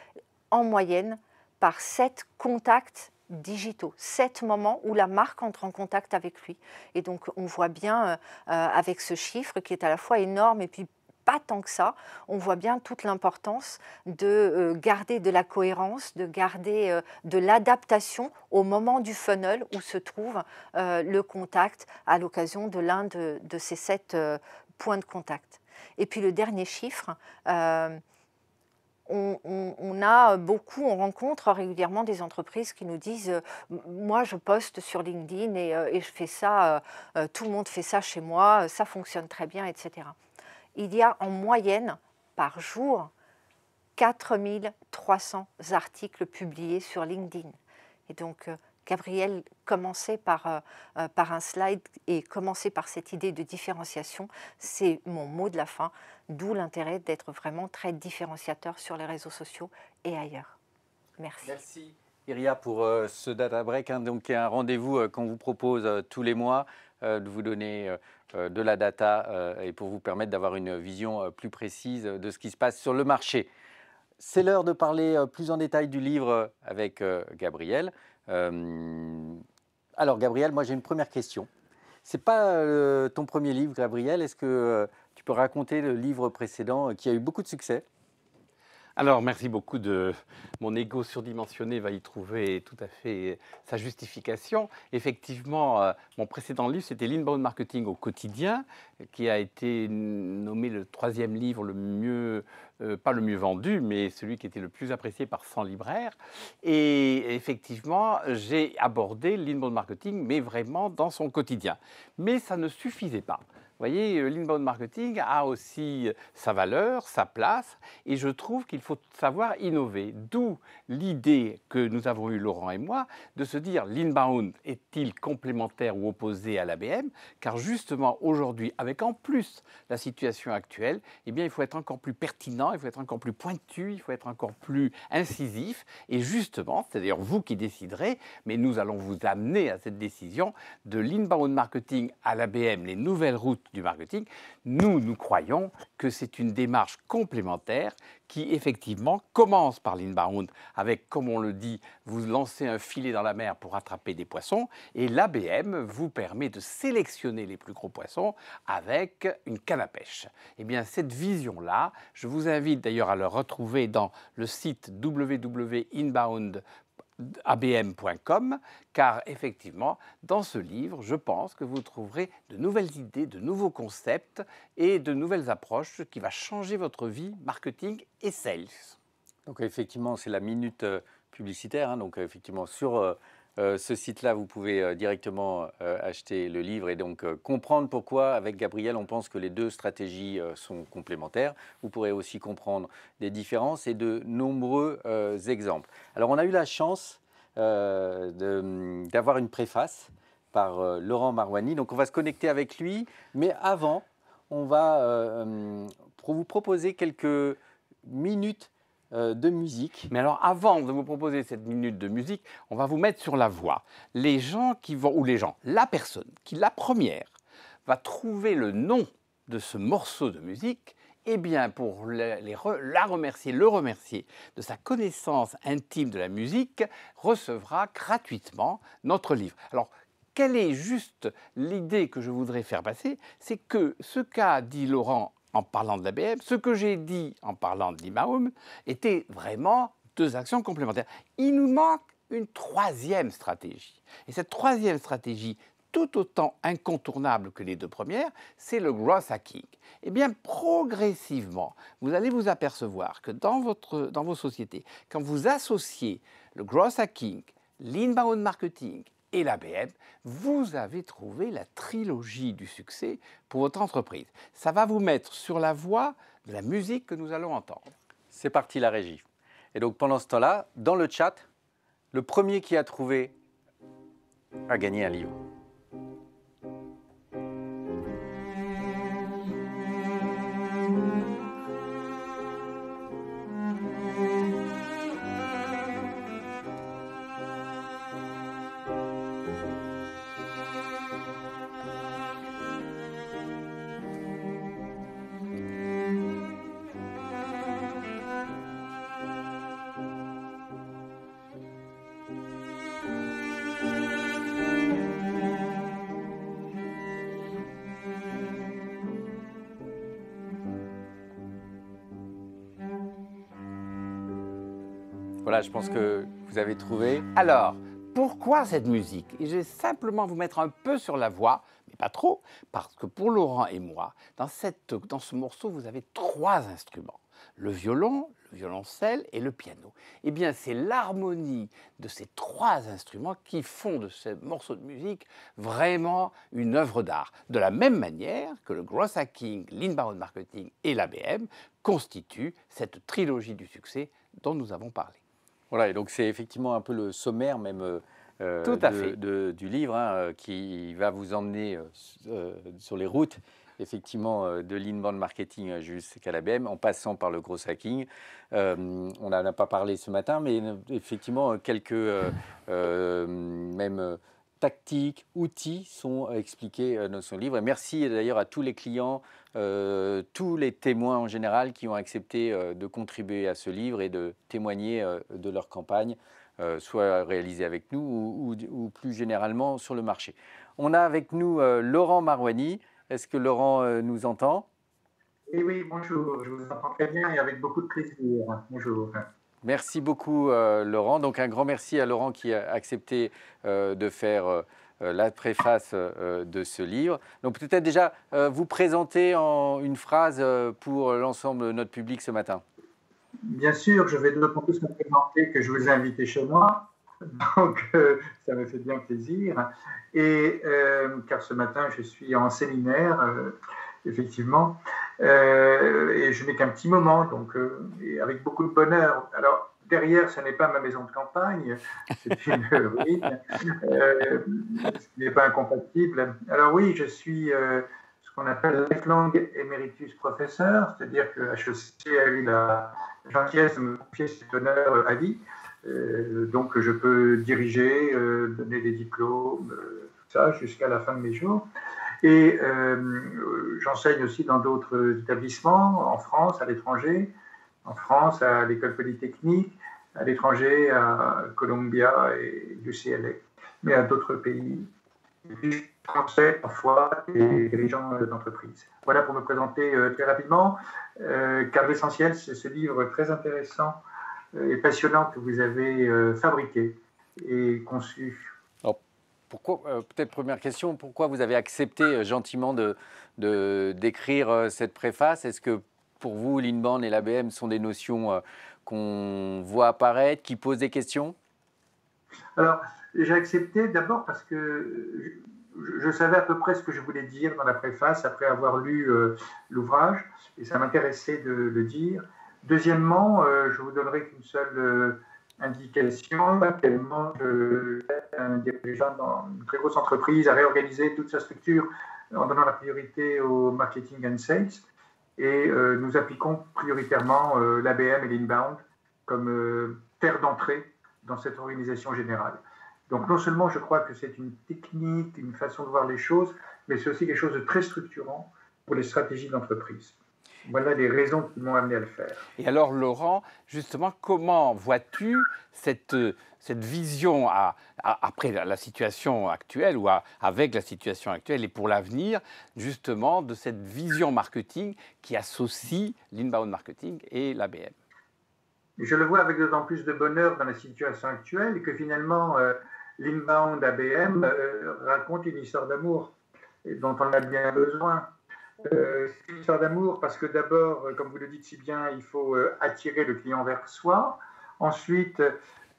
en moyenne par sept contacts digitaux, sept moments où la marque entre en contact avec lui. Et donc on voit bien euh, euh, avec ce chiffre qui est à la fois énorme et puis pas tant que ça, on voit bien toute l'importance de euh, garder de la cohérence, de garder de l'adaptation au moment du funnel où se trouve le contact à l'occasion de l'un de, ces sept points de contact. Et puis le dernier chiffre, on, a beaucoup, on rencontre régulièrement des entreprises qui nous disent euh, Moi, je poste sur LinkedIn et, euh, je fais ça, euh, tout le monde fait ça chez moi, ça fonctionne très bien, etc. Il y a en moyenne par jour 4300 articles publiés sur LinkedIn. Et donc, Gabriel commencer euh, euh, par, un slide et commencer par cette idée de différenciation. C'est mon mot de la fin, d'où l'intérêt d'être vraiment très différenciateur sur les réseaux sociaux et ailleurs. Merci. Merci. Iria pour euh, ce data break, hein. donc qui est un rendez-vous qu'on vous propose tous les mois de vous donner de la data et pour vous permettre d'avoir une vision plus précise de ce qui se passe sur le marché. C'est l'heure de parler plus en détail du livre avec Gabriel. Euh, alors, Gabriel, moi j'ai une première question. C'est pas euh, ton premier livre, Gabriel. Est-ce que euh, tu peux raconter le livre précédent qui a eu beaucoup de succès alors, merci beaucoup de mon ego surdimensionné va y trouver tout à fait sa justification. Effectivement, euh, mon précédent livre, c'était l'inbound marketing au quotidien, qui a été nommé le troisième livre le mieux, euh, pas le mieux vendu, mais celui qui était le plus apprécié par 100 libraires. Et effectivement, j'ai abordé l'inbound marketing, mais vraiment dans son quotidien. Mais ça ne suffisait pas. Vous voyez, euh, l'inbound marketing a aussi euh, sa valeur, sa place, et je trouve qu'il faut savoir innover. D'où l'idée que nous avons eue, Laurent et moi, de se dire l'inbound est-il complémentaire ou opposé à l'ABM Car justement, aujourd'hui, avec en plus la situation actuelle, eh bien, il faut être encore plus pertinent, il faut être encore plus pointu, il faut être encore plus incisif. Et justement, c'est d'ailleurs vous qui déciderez, mais nous allons vous amener à cette décision de l'inbound marketing à l'ABM, les nouvelles routes du marketing, nous, nous croyons que c'est une démarche complémentaire qui, effectivement, commence par l'inbound avec, comme on le dit, vous lancez un filet dans la mer pour attraper des poissons et l'ABM vous permet de sélectionner les plus gros poissons avec une canne à pêche. Eh bien, cette vision-là, je vous invite d'ailleurs à le retrouver dans le site www.inbound.com e abm.com, car effectivement, dans ce livre, je pense que vous trouverez de nouvelles idées, de nouveaux concepts et de nouvelles approches qui va changer votre vie marketing et sales. Donc effectivement, c'est la minute euh, publicitaire, hein. donc euh, effectivement sur... Euh, euh, ce site-là, vous pouvez euh, directement euh, acheter le livre et donc comprendre pourquoi, avec Gabriel, on pense que les deux stratégies sont complémentaires. Vous pourrez aussi comprendre des différences et de nombreux exemples. Alors, on a eu la chance hum, d'avoir une préface par Laurent Marwani. donc on va se connecter avec lui. Mais avant, on va hum, vous proposer quelques minutes euh, de musique. Mais alors avant de vous proposer cette minute de musique, on va vous mettre sur la voie. Les gens qui vont, ou les gens, la personne qui, la première, va trouver le nom de ce morceau de musique, eh bien, pour la remercier, le remercier de sa connaissance intime de la musique, recevra gratuitement notre livre. Alors, quelle est juste l'idée que je voudrais faire passer C'est que ce qu'a dit Laurent en parlant de l'ABM, ce que j'ai dit en parlant de l'IMAUM, était vraiment deux actions complémentaires. Il nous manque une troisième stratégie. Et cette troisième stratégie, tout autant incontournable que les deux premières, c'est le gross hacking. Eh bien, progressivement, vous allez vous apercevoir que dans, votre, dans vos sociétés, quand vous associez le gross hacking, l'inbound marketing et BM, vous avez trouvé la trilogie du succès pour votre entreprise. Ça va vous mettre sur la voie de la musique que nous allons entendre. C'est parti la régie. Et donc pendant ce temps-là, dans le chat, le premier qui a trouvé a gagné un livre. je pense que vous avez trouvé. Alors, pourquoi cette musique je vais simplement vous mettre un peu sur la voix mais pas trop, parce que pour Laurent et moi, dans, dans ce morceau, vous avez trois instruments. Le violon, le violoncelle et le piano. Eh bien, c'est l'harmonie de ces trois instruments qui font de ce morceau de musique vraiment une œuvre d'art. De la même manière que le gross hacking, l'inbound marketing et l'ABM constituent cette trilogie du succès dont nous avons parlé. Voilà, et donc c'est effectivement un peu le sommaire même euh, euh, du livre hein, euh, qui va vous emmener sur les routes effectivement de l'inbound marketing jusqu'à la BM, en passant par le gros hacking. on n'en a pas parlé ce matin, mais effectivement quelques même tactiques, outils sont euh, expliqués euh, dans son livre. merci d'ailleurs à tous les clients, euh, tous les témoins en général qui ont accepté de contribuer à ce livre et de témoigner de leur campagne, soit réalisée avec nous ou, plus généralement sur le marché. On a avec nous Laurent Marouani. Est-ce que Laurent nous entend Oui, eh oui, bonjour. Je vous entends très bien et avec beaucoup de plaisir. Bonjour. Merci beaucoup euh, Laurent. Donc un grand merci à Laurent qui a accepté euh, de faire euh, la préface de ce livre. Donc peut-être déjà vous présenter en une phrase pour l'ensemble de notre public ce matin. Bien sûr, je vais d'autant plus me présenter que je vous ai invité chez moi. Donc ça me fait bien plaisir. Et car ce matin je suis en séminaire effectivement. Euh, et je n'ai qu'un petit moment, donc euh, et avec beaucoup de bonheur. Alors derrière, ce n'est pas ma maison de campagne, c'est une euh, ce n'est pas incompatible. Alors oui, je suis euh, ce qu'on appelle lifelong emeritus professeur, c'est-à-dire que HEC a eu la gentillesse de me confier cet honneur à vie. donc je peux diriger, donner des diplômes, tout ça jusqu'à la fin de mes jours. Et euh, j'enseigne aussi dans d'autres établissements, en France, à l'étranger, en France, à l'école polytechnique, à l'étranger, à Columbia et UCLA, mais à d'autres pays français parfois et dirigeants d'entreprises. Voilà pour me présenter euh, très rapidement, euh, car l'essentiel, c'est ce livre très intéressant et passionnant que vous avez fabriqué et conçu pourquoi, euh, peut-être première question, pourquoi vous avez accepté euh, gentiment de, de, d'écrire euh, cette préface Est-ce que pour vous, l'Inband et l'ABM sont des notions qu'on voit apparaître, qui posent des questions Alors, j'ai accepté d'abord parce que je, savais à peu près ce que je voulais dire dans la préface après avoir lu l'ouvrage, et ça m'intéressait de le dire. Deuxièmement, je vous donnerai qu'une seule indication actuellement euh, un dirigeant dans une très grosse entreprise à réorganiser toute sa structure en donnant la priorité au marketing and sales. Et euh, nous appliquons prioritairement euh, l'ABM et l'inbound comme terre d'entrée dans cette organisation générale. Donc non seulement je crois que c'est une technique, une façon de voir les choses, mais c'est aussi quelque chose de très structurant pour les stratégies d'entreprise. Voilà les raisons qui m'ont amené à le faire. Et alors, Laurent, justement, comment vois-tu cette, euh, cette vision à, après la situation actuelle ou avec la situation actuelle et pour l'avenir, justement, de cette vision marketing qui associe l'inbound marketing et l'ABM Je le vois avec d'autant plus de bonheur dans la situation actuelle que finalement, euh, l'inbound ABM euh, raconte une histoire d'amour dont on a bien besoin euh, c'est une histoire d'amour parce que d'abord, euh, comme vous le dites si bien, il faut euh, attirer le client vers soi. Ensuite,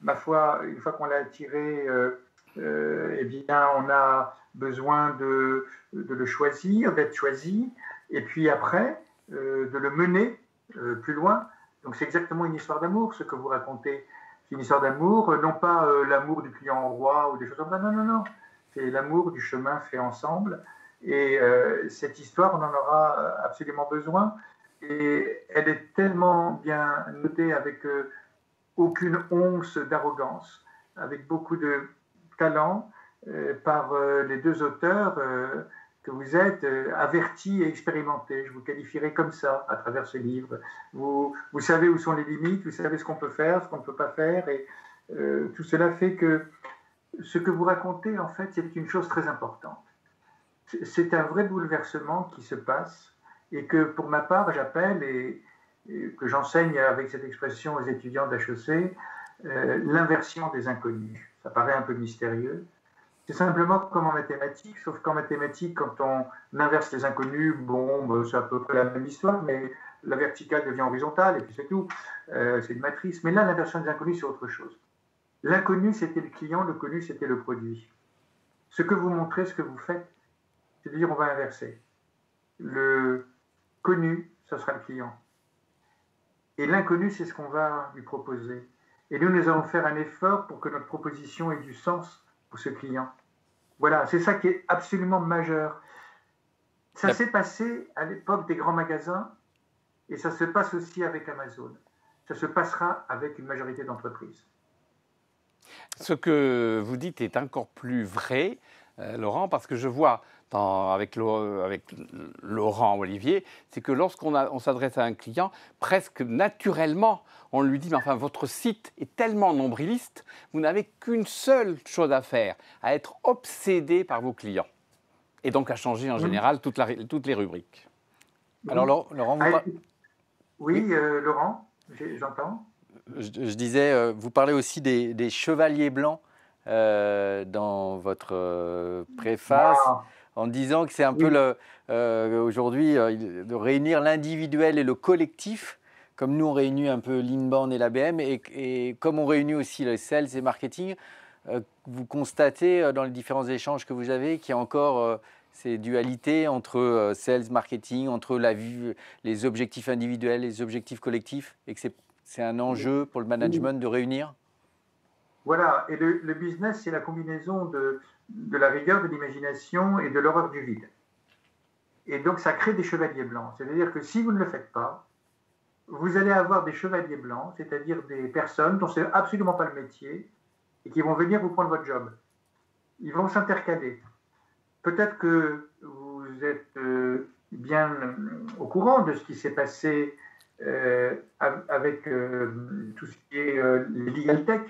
ma foi, une fois qu'on l'a attiré, eh bien, on a besoin de, le choisir, d'être choisi, et puis après, de le mener plus loin. Donc c'est exactement une histoire d'amour, ce que vous racontez. C'est une histoire d'amour, non pas l'amour du client en roi ou des choses comme ça, non, non, non. C'est l'amour du chemin fait ensemble et euh, cette histoire, on en aura euh, absolument besoin. Et elle est tellement bien notée avec euh, aucune once d'arrogance, avec beaucoup de talent par les deux auteurs que vous êtes, avertis et expérimentés. Je vous qualifierai comme ça à travers ce livre. vous savez où sont les limites, vous savez ce qu'on peut faire, ce qu'on ne peut pas faire. Et tout cela fait que ce que vous racontez, en fait, c'est une chose très importante c'est un vrai bouleversement qui se passe et que pour ma part j'appelle et, que j'enseigne avec cette expression aux étudiants d'HEC euh, l'inversion des inconnus. Ça paraît un peu mystérieux. C'est simplement comme en mathématiques, sauf qu'en mathématiques, quand on inverse les inconnus, bon, bah, c'est à peu près la même histoire, mais la verticale devient horizontale et puis c'est tout. Euh, c'est une matrice. Mais là, l'inversion des inconnus, c'est autre chose. L'inconnu, c'était le client, le connu, c'était le produit. Ce que vous montrez, ce que vous faites, c'est-à-dire, on va inverser. Le connu, ce sera le client. Et l'inconnu, c'est ce qu'on va lui proposer. Et nous, nous allons faire un effort pour que notre proposition ait du sens pour ce client. Voilà, c'est ça qui est absolument majeur. Ça s'est passé à l'époque des grands magasins et ça se passe aussi avec Amazon. Ça se passera avec une majorité d'entreprises. Ce que vous dites est encore plus vrai, euh, Laurent, parce que je vois avec, euh, avec, Laurent Olivier, c'est que lorsqu'on on s'adresse à un client, presque naturellement, on lui dit, mais enfin, votre site est tellement nombriliste, vous n'avez qu'une seule chose à faire, à être obsédé par vos clients. Et donc à changer en mmh. général toutes les rubriques. Mmh. Alors Laurent, ah, Oui, euh, Laurent, j'entends. Je, disais, euh, vous parlez aussi des, chevaliers blancs dans votre préface en disant que c'est un peu euh, aujourd'hui euh, de réunir l'individuel et le collectif, comme nous on réuni un peu l'inbound et l'ABM, et, et comme on réunit aussi les sales et marketing, euh, vous constatez dans les différents échanges que vous avez qu'il y a encore ces dualités entre sales, marketing, entre la vue, les objectifs individuels, les objectifs collectifs, et que c'est un enjeu pour le management de réunir Voilà, et le business, c'est la combinaison de, de la rigueur de l'imagination et de l'horreur du vide. Et donc ça crée des chevaliers blancs. C'est-à-dire que si vous ne le faites pas, vous allez avoir des chevaliers blancs, c'est-à-dire des personnes dont n'est absolument pas le métier et qui vont venir vous prendre votre job. Ils vont s'intercaler. Peut-être que vous êtes euh, bien euh, au courant de ce qui s'est passé euh, avec tout ce qui est legal tech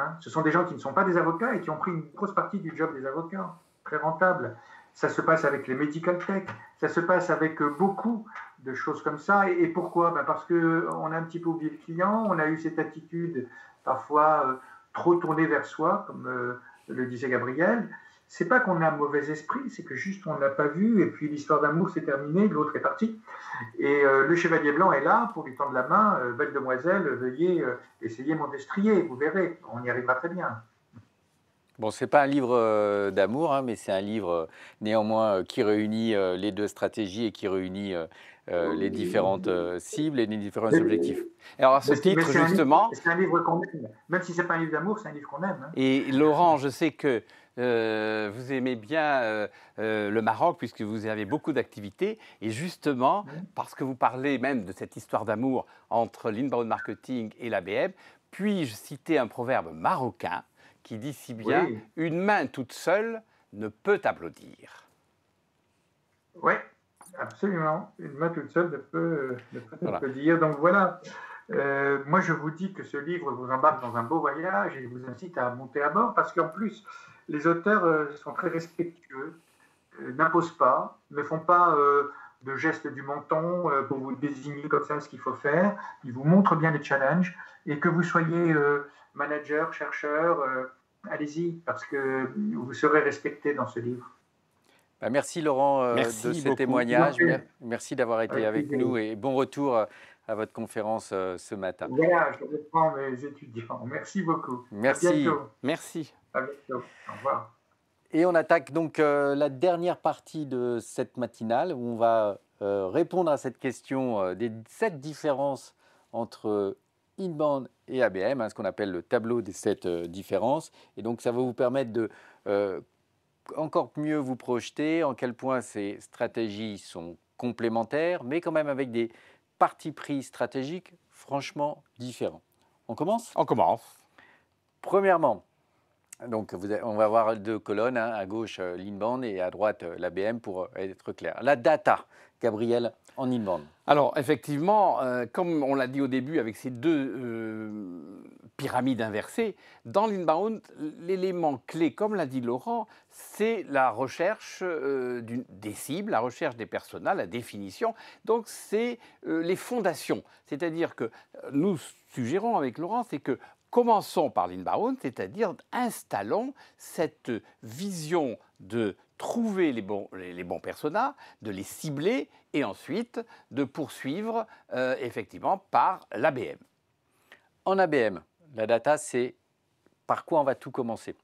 Hein. ce sont des gens qui ne sont pas des avocats et qui ont pris une grosse partie du job des avocats, très rentable. Ça se passe avec les medical tech, ça se passe avec euh, beaucoup de choses comme ça. Et, pourquoi ben Parce qu'on a un petit peu oublié le client, on a eu cette attitude euh, parfois euh, trop tournée vers soi, comme le disait Gabriel c'est pas qu'on a un mauvais esprit, c'est que juste on ne l'a pas vu, et puis l'histoire d'amour s'est terminée, l'autre est parti. Et euh, le chevalier blanc est là pour lui tendre la main, euh, belle demoiselle, veuillez euh, essayer mon destrier, vous verrez, on y arrivera très bien. Bon, ce n'est pas un livre d'amour, hein, mais c'est un livre néanmoins qui réunit les deux stratégies et qui réunit euh, les différentes euh, cibles et les différents objectifs. Alors à ce titre, justement... C'est un livre qu'on aime. Même si ce n'est pas un livre d'amour, c'est un livre qu'on aime. Hein. Et Laurent, je sais que euh, vous aimez bien le Maroc puisque vous avez beaucoup d'activités. Et justement, parce que vous parlez même de cette histoire d'amour entre l'inbound marketing et l'ABM, puis-je citer un proverbe marocain qui dit si bien Une main toute seule ne peut applaudir ». Oui, Absolument. Une main toute seule ne peut, ne dire. Donc voilà. Euh, moi, je vous dis que ce livre vous embarque dans un beau voyage et vous incite à monter à bord parce qu'en plus, les auteurs euh, sont très respectueux, euh, n'imposent pas, ne font pas de gestes du menton pour vous désigner comme ça ce qu'il faut faire. Ils vous montrent bien les challenges et que vous soyez manager, chercheur, allez-y parce que vous serez respecté dans ce livre. Bah, merci Laurent euh, de ce témoignage. Merci, d'avoir été avec nous et bon retour euh, à votre conférence euh, ce matin. je Merci beaucoup. Merci. Merci. Au revoir. Et on attaque donc la dernière partie de cette matinale où on va répondre à cette question des sept différences entre inbound et ABM, hein, ce qu'on appelle le tableau des sept différences. Et donc ça va vous permettre de encore mieux vous projeter en quel point ces stratégies sont complémentaires, mais quand même avec des partis pris stratégiques franchement différents. On commence On commence. Premièrement, donc on va avoir deux colonnes, hein, à gauche euh, l'inbound et à droite euh, l'ABM pour euh, être clair. La data, Gabriel, en inbound. Alors effectivement, comme on l'a dit au début avec ces deux pyramides inversées, dans l'inbound, l'élément clé, comme l'a dit Laurent, c'est la recherche des cibles, la recherche des personas, la définition. Donc c'est les fondations. C'est-à-dire que nous suggérons avec Laurent, c'est que Commençons par l'inbound, c'est-à-dire installons cette vision de trouver les bons, les personas, de les cibler et ensuite de poursuivre euh, effectivement par l'ABM. En ABM, la data, c'est par quoi on va tout commencer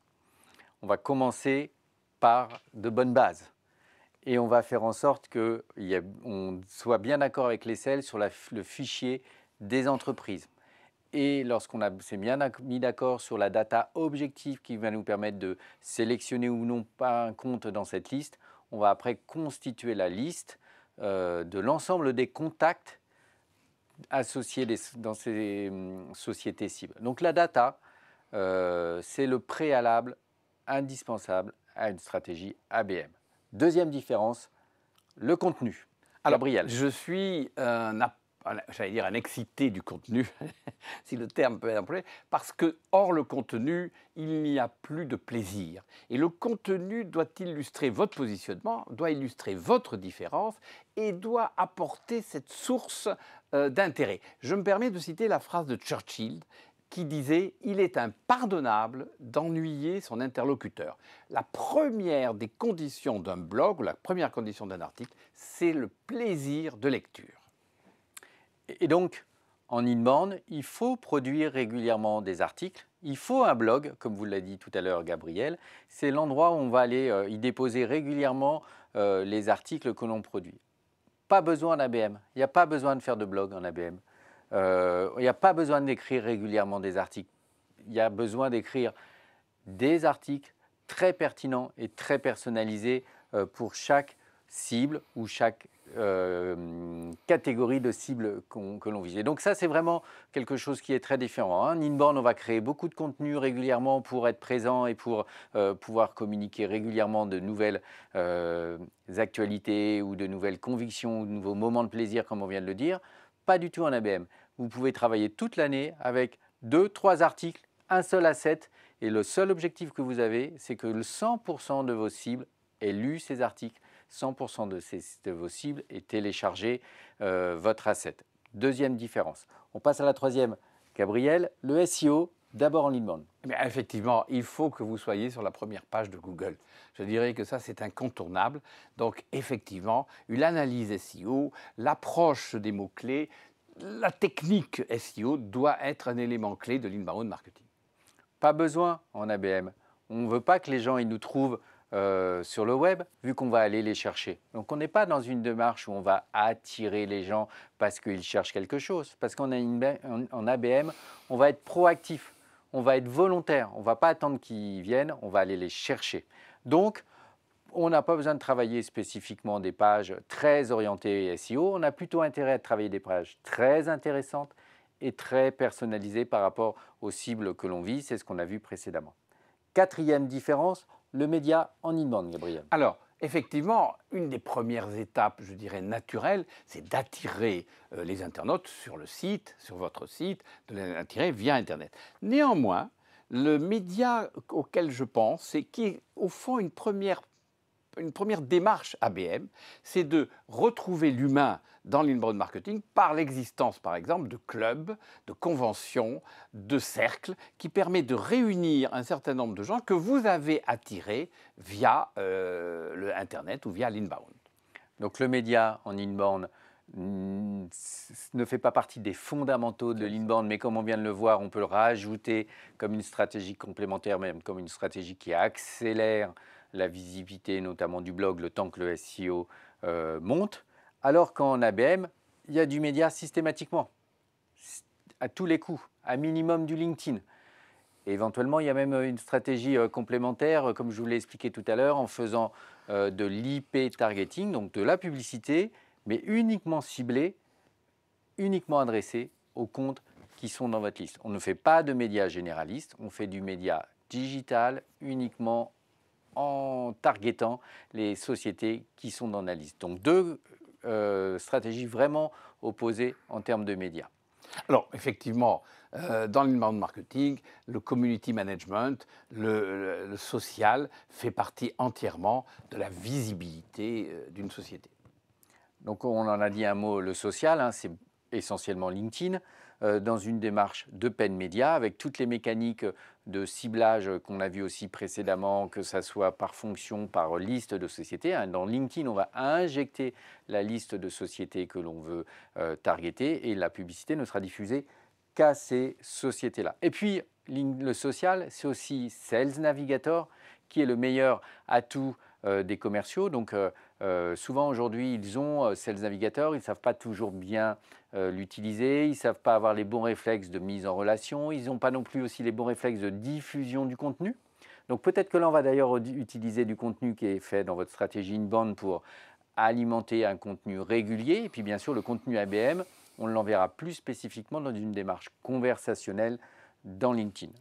On va commencer par de bonnes bases et on va faire en sorte qu'on soit bien d'accord avec les sur le fichier des entreprises. Et lorsqu'on s'est bien mis d'accord sur la data objective qui va nous permettre de sélectionner ou non pas un compte dans cette liste, on va après constituer la liste euh, de l'ensemble des contacts associés dans ces hum, sociétés cibles. Donc la data, euh, c'est le préalable indispensable à une stratégie ABM. Deuxième différence, le contenu. Alors, Gabriel. Je suis un j'allais dire, un excité du contenu, si le terme peut être employé, parce que hors le contenu, il n'y a plus de plaisir. Et le contenu doit illustrer votre positionnement, doit illustrer votre différence et doit apporter cette source euh, d'intérêt. Je me permets de citer la phrase de Churchill qui disait Il est impardonnable d'ennuyer son interlocuteur. La première des conditions d'un blog, ou la première condition d'un article, c'est le plaisir de lecture. Et donc, en inbound, il faut produire régulièrement des articles. Il faut un blog, comme vous l'a dit tout à l'heure Gabriel. C'est l'endroit où on va aller euh, y déposer régulièrement euh, les articles que l'on produit. Pas besoin d'ABM. Il n'y a pas besoin de faire de blog en ABM. Euh, il n'y a pas besoin d'écrire régulièrement des articles. Il y a besoin d'écrire des articles très pertinents et très personnalisés pour chaque cible ou chaque catégories euh, catégorie de cibles que l'on visait. Donc ça, c'est vraiment quelque chose qui est très différent. Hein. Inborn, on va créer beaucoup de contenu régulièrement pour être présent et pour euh, pouvoir communiquer régulièrement de nouvelles euh, actualités ou de nouvelles convictions ou de nouveaux moments de plaisir, comme on vient de le dire. Pas du tout en ABM. Vous pouvez travailler toute l'année avec deux, trois articles, un seul asset, et le seul objectif que vous avez, c'est que le 100% de vos cibles aient lu ces articles 100% de, ces, sites vos cibles et télécharger euh, votre asset. Deuxième différence. On passe à la troisième. Gabriel, le SEO, d'abord en ligne Mais eh effectivement, il faut que vous soyez sur la première page de Google. Je dirais que ça, c'est incontournable. Donc, effectivement, une analyse SEO, l'approche des mots-clés, la technique SEO doit être un élément clé de l'inbound marketing. Pas besoin en ABM. On ne veut pas que les gens ils nous trouvent euh, sur le web, vu qu'on va aller les chercher. Donc on n'est pas dans une démarche où on va attirer les gens parce qu'ils cherchent quelque chose, parce qu'on a une, ABM, on va être proactif, on va être volontaire, on ne va pas attendre qu'ils viennent, on va aller les chercher. Donc on n'a pas besoin de travailler spécifiquement des pages très orientées SEO, on a plutôt intérêt à travailler des pages très intéressantes et très personnalisées par rapport aux cibles que l'on vit. c'est ce qu'on a vu précédemment. Quatrième différence, le média en inbound, Gabriel Alors, effectivement, une des premières étapes, je dirais, naturelles, c'est d'attirer euh, les internautes sur le site, sur votre site, de les attirer via Internet. Néanmoins, le média auquel je pense, c'est qui est au fond une première, une première démarche ABM, c'est de retrouver l'humain dans l'inbound marketing par l'existence, par exemple, de clubs, de conventions, de cercles, qui permet de réunir un certain nombre de gens que vous avez attirés via euh, le Internet ou via l'inbound. Donc le média en inbound mm, ne fait pas partie des fondamentaux de l'inbound, mais comme on vient de le voir, on peut le rajouter comme une stratégie complémentaire, même comme une stratégie qui accélère la visibilité, notamment du blog, le temps que le SEO euh, monte. Alors qu'en ABM, il y a du média systématiquement, à tous les coups, à minimum du LinkedIn. éventuellement, il y a même euh, une stratégie euh, complémentaire, euh, comme je vous l'ai expliqué tout à l'heure, en faisant de l'IP targeting, donc de la publicité, mais uniquement ciblée, uniquement adressée aux comptes qui sont dans votre liste. On ne fait pas de médias généralistes, on fait du média digital uniquement en targetant les sociétés qui sont dans la liste. Donc deux euh, stratégie vraiment opposée en termes de médias. Alors, effectivement, euh, dans l'inbound marketing, le community management, le, social fait partie entièrement de la visibilité euh, d'une société. Donc, on en a dit un mot, le social, hein, c'est essentiellement LinkedIn. Euh, dans une démarche de peine média, avec toutes les mécaniques de ciblage qu'on a vu aussi précédemment, que ça soit par fonction, par liste de sociétés. Hein. Dans LinkedIn, on va injecter la liste de sociétés que l'on veut euh, targeter et la publicité ne sera diffusée qu'à ces sociétés-là. Et puis, le social, c'est aussi Sales Navigator qui est le meilleur atout euh, des commerciaux. Donc, souvent aujourd'hui, ils ont Sales Navigator, ils ne savent pas toujours bien euh, l'utiliser, ils ne savent pas avoir les bons réflexes de mise en relation, ils n'ont pas non plus aussi les bons réflexes de diffusion du contenu. Donc peut-être que là, on va d'ailleurs utiliser du contenu qui est fait dans votre stratégie inbound pour alimenter un contenu régulier. Et puis bien sûr, le contenu ABM, on l'enverra plus spécifiquement dans une démarche conversationnelle dans LinkedIn.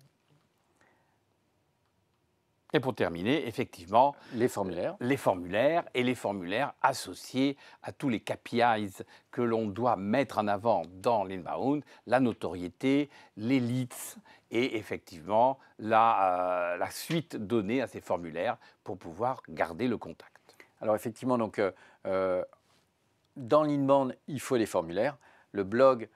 Et pour terminer, effectivement, les formulaires. Les formulaires et les formulaires associés à tous les KPIs que l'on doit mettre en avant dans l'inbound, la notoriété, les leads et effectivement la, euh, suite donnée à ces formulaires pour pouvoir garder le contact. Alors effectivement, donc, euh, euh, dans l'inbound, il faut les formulaires. Le blog,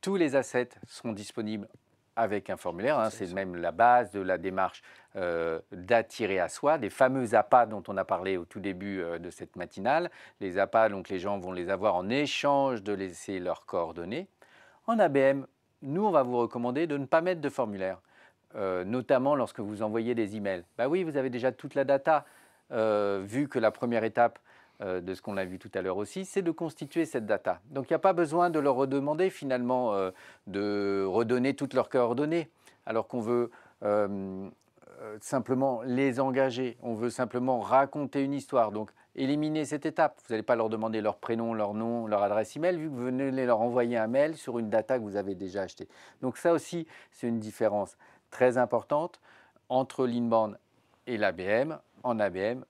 tous les assets sont disponibles avec un formulaire. Hein. c'est même la base de la démarche euh, d'attirer à soi, des fameux APA dont on a parlé au tout début euh, de cette matinale. Les APA, donc les gens vont les avoir en échange de laisser leurs coordonnées. En ABM, nous, on va vous recommander de ne pas mettre de formulaire, euh, notamment lorsque vous envoyez des emails. Bah oui, vous avez déjà toute la data, vu que la première étape de ce qu'on a vu tout à l'heure aussi, c'est de constituer cette data. Donc il n'y a pas besoin de leur redemander finalement de redonner toutes leurs coordonnées, alors qu'on veut euh, simplement les engager, on veut simplement raconter une histoire. Donc éliminer cette étape. Vous n'allez pas leur demander leur prénom, leur nom, leur adresse email, vu que vous venez leur envoyer un mail sur une data que vous avez déjà achetée. Donc ça aussi, c'est une différence très importante entre l'inbound et l'ABM. En ABM,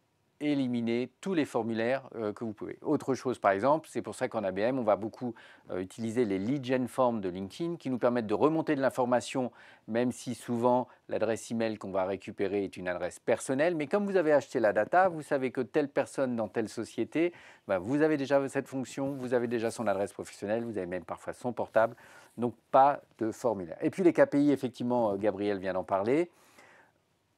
éliminer tous les formulaires euh, que vous pouvez. Autre chose, par exemple, c'est pour ça qu'en ABM, on va beaucoup euh, utiliser les lead gen forms de LinkedIn qui nous permettent de remonter de l'information, même si souvent l'adresse email qu'on va récupérer est une adresse personnelle. Mais comme vous avez acheté la data, vous savez que telle personne dans telle société, bah, vous avez déjà cette fonction, vous avez déjà son adresse professionnelle, vous avez même parfois son portable. Donc pas de formulaire. Et puis les KPI, effectivement, euh, Gabriel vient d'en parler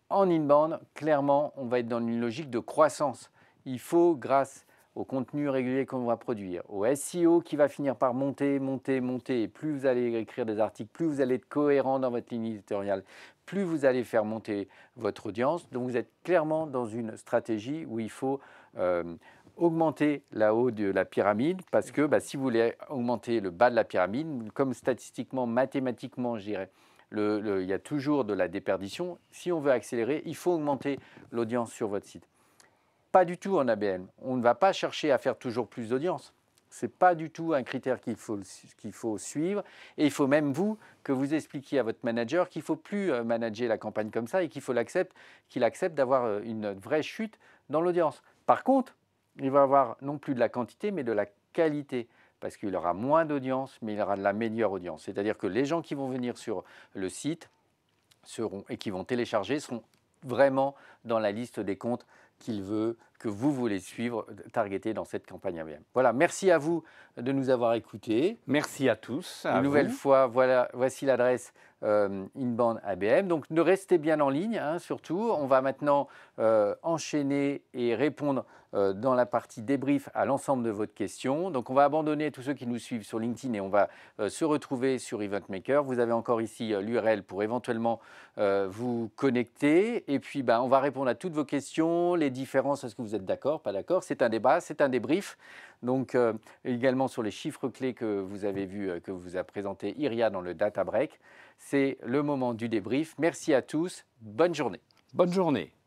en inbound, clairement, on va être dans une logique de croissance. Il faut, grâce au contenu régulier qu'on va produire, au SEO qui va finir par monter, monter, monter, plus vous allez écrire des articles, plus vous allez être cohérent dans votre ligne éditoriale, plus vous allez faire monter votre audience. Donc vous êtes clairement dans une stratégie où il faut euh, augmenter la haut de la pyramide, parce que bah, si vous voulez augmenter le bas de la pyramide, comme statistiquement, mathématiquement, je dirais, il y a toujours de la déperdition. Si on veut accélérer, il faut augmenter l'audience sur votre site. Pas du tout en ABM. On ne va pas chercher à faire toujours plus d'audience. Ce n'est pas du tout un critère qu'il faut, faut, suivre. Et il faut même, vous, que vous expliquiez à votre manager qu'il ne faut plus euh, manager la campagne comme ça et qu'il faut qu'il accepte d'avoir euh, une vraie chute dans l'audience. Par contre, il va avoir non plus de la quantité, mais de la qualité parce qu'il aura moins d'audience, mais il aura de la meilleure audience. C'est-à-dire que les gens qui vont venir sur le site seront, et qui vont télécharger seront vraiment dans la liste des comptes qu'il veut, que vous voulez suivre, targeter dans cette campagne ABM. Voilà, merci à vous de nous avoir écoutés. Merci à tous. Une nouvelle fois, voici l'adresse euh, InBand ABM. Donc, ne restez bien en ligne, hein, surtout. On va maintenant euh, enchaîner et répondre euh, dans la partie débrief à l'ensemble de votre question. Donc on va abandonner tous ceux qui nous suivent sur LinkedIn et on va euh, se retrouver sur EventMaker. Vous avez encore ici euh, l'URL pour éventuellement vous connecter. Et puis bah, on va répondre à toutes vos questions, les différences, est-ce que vous êtes d'accord, pas d'accord. C'est un débat, c'est un débrief. Donc également sur les chiffres clés que vous avez vus, que vous a présenté Iria dans le Data Break. C'est le moment du débrief. Merci à tous. Bonne journée. Bonne journée.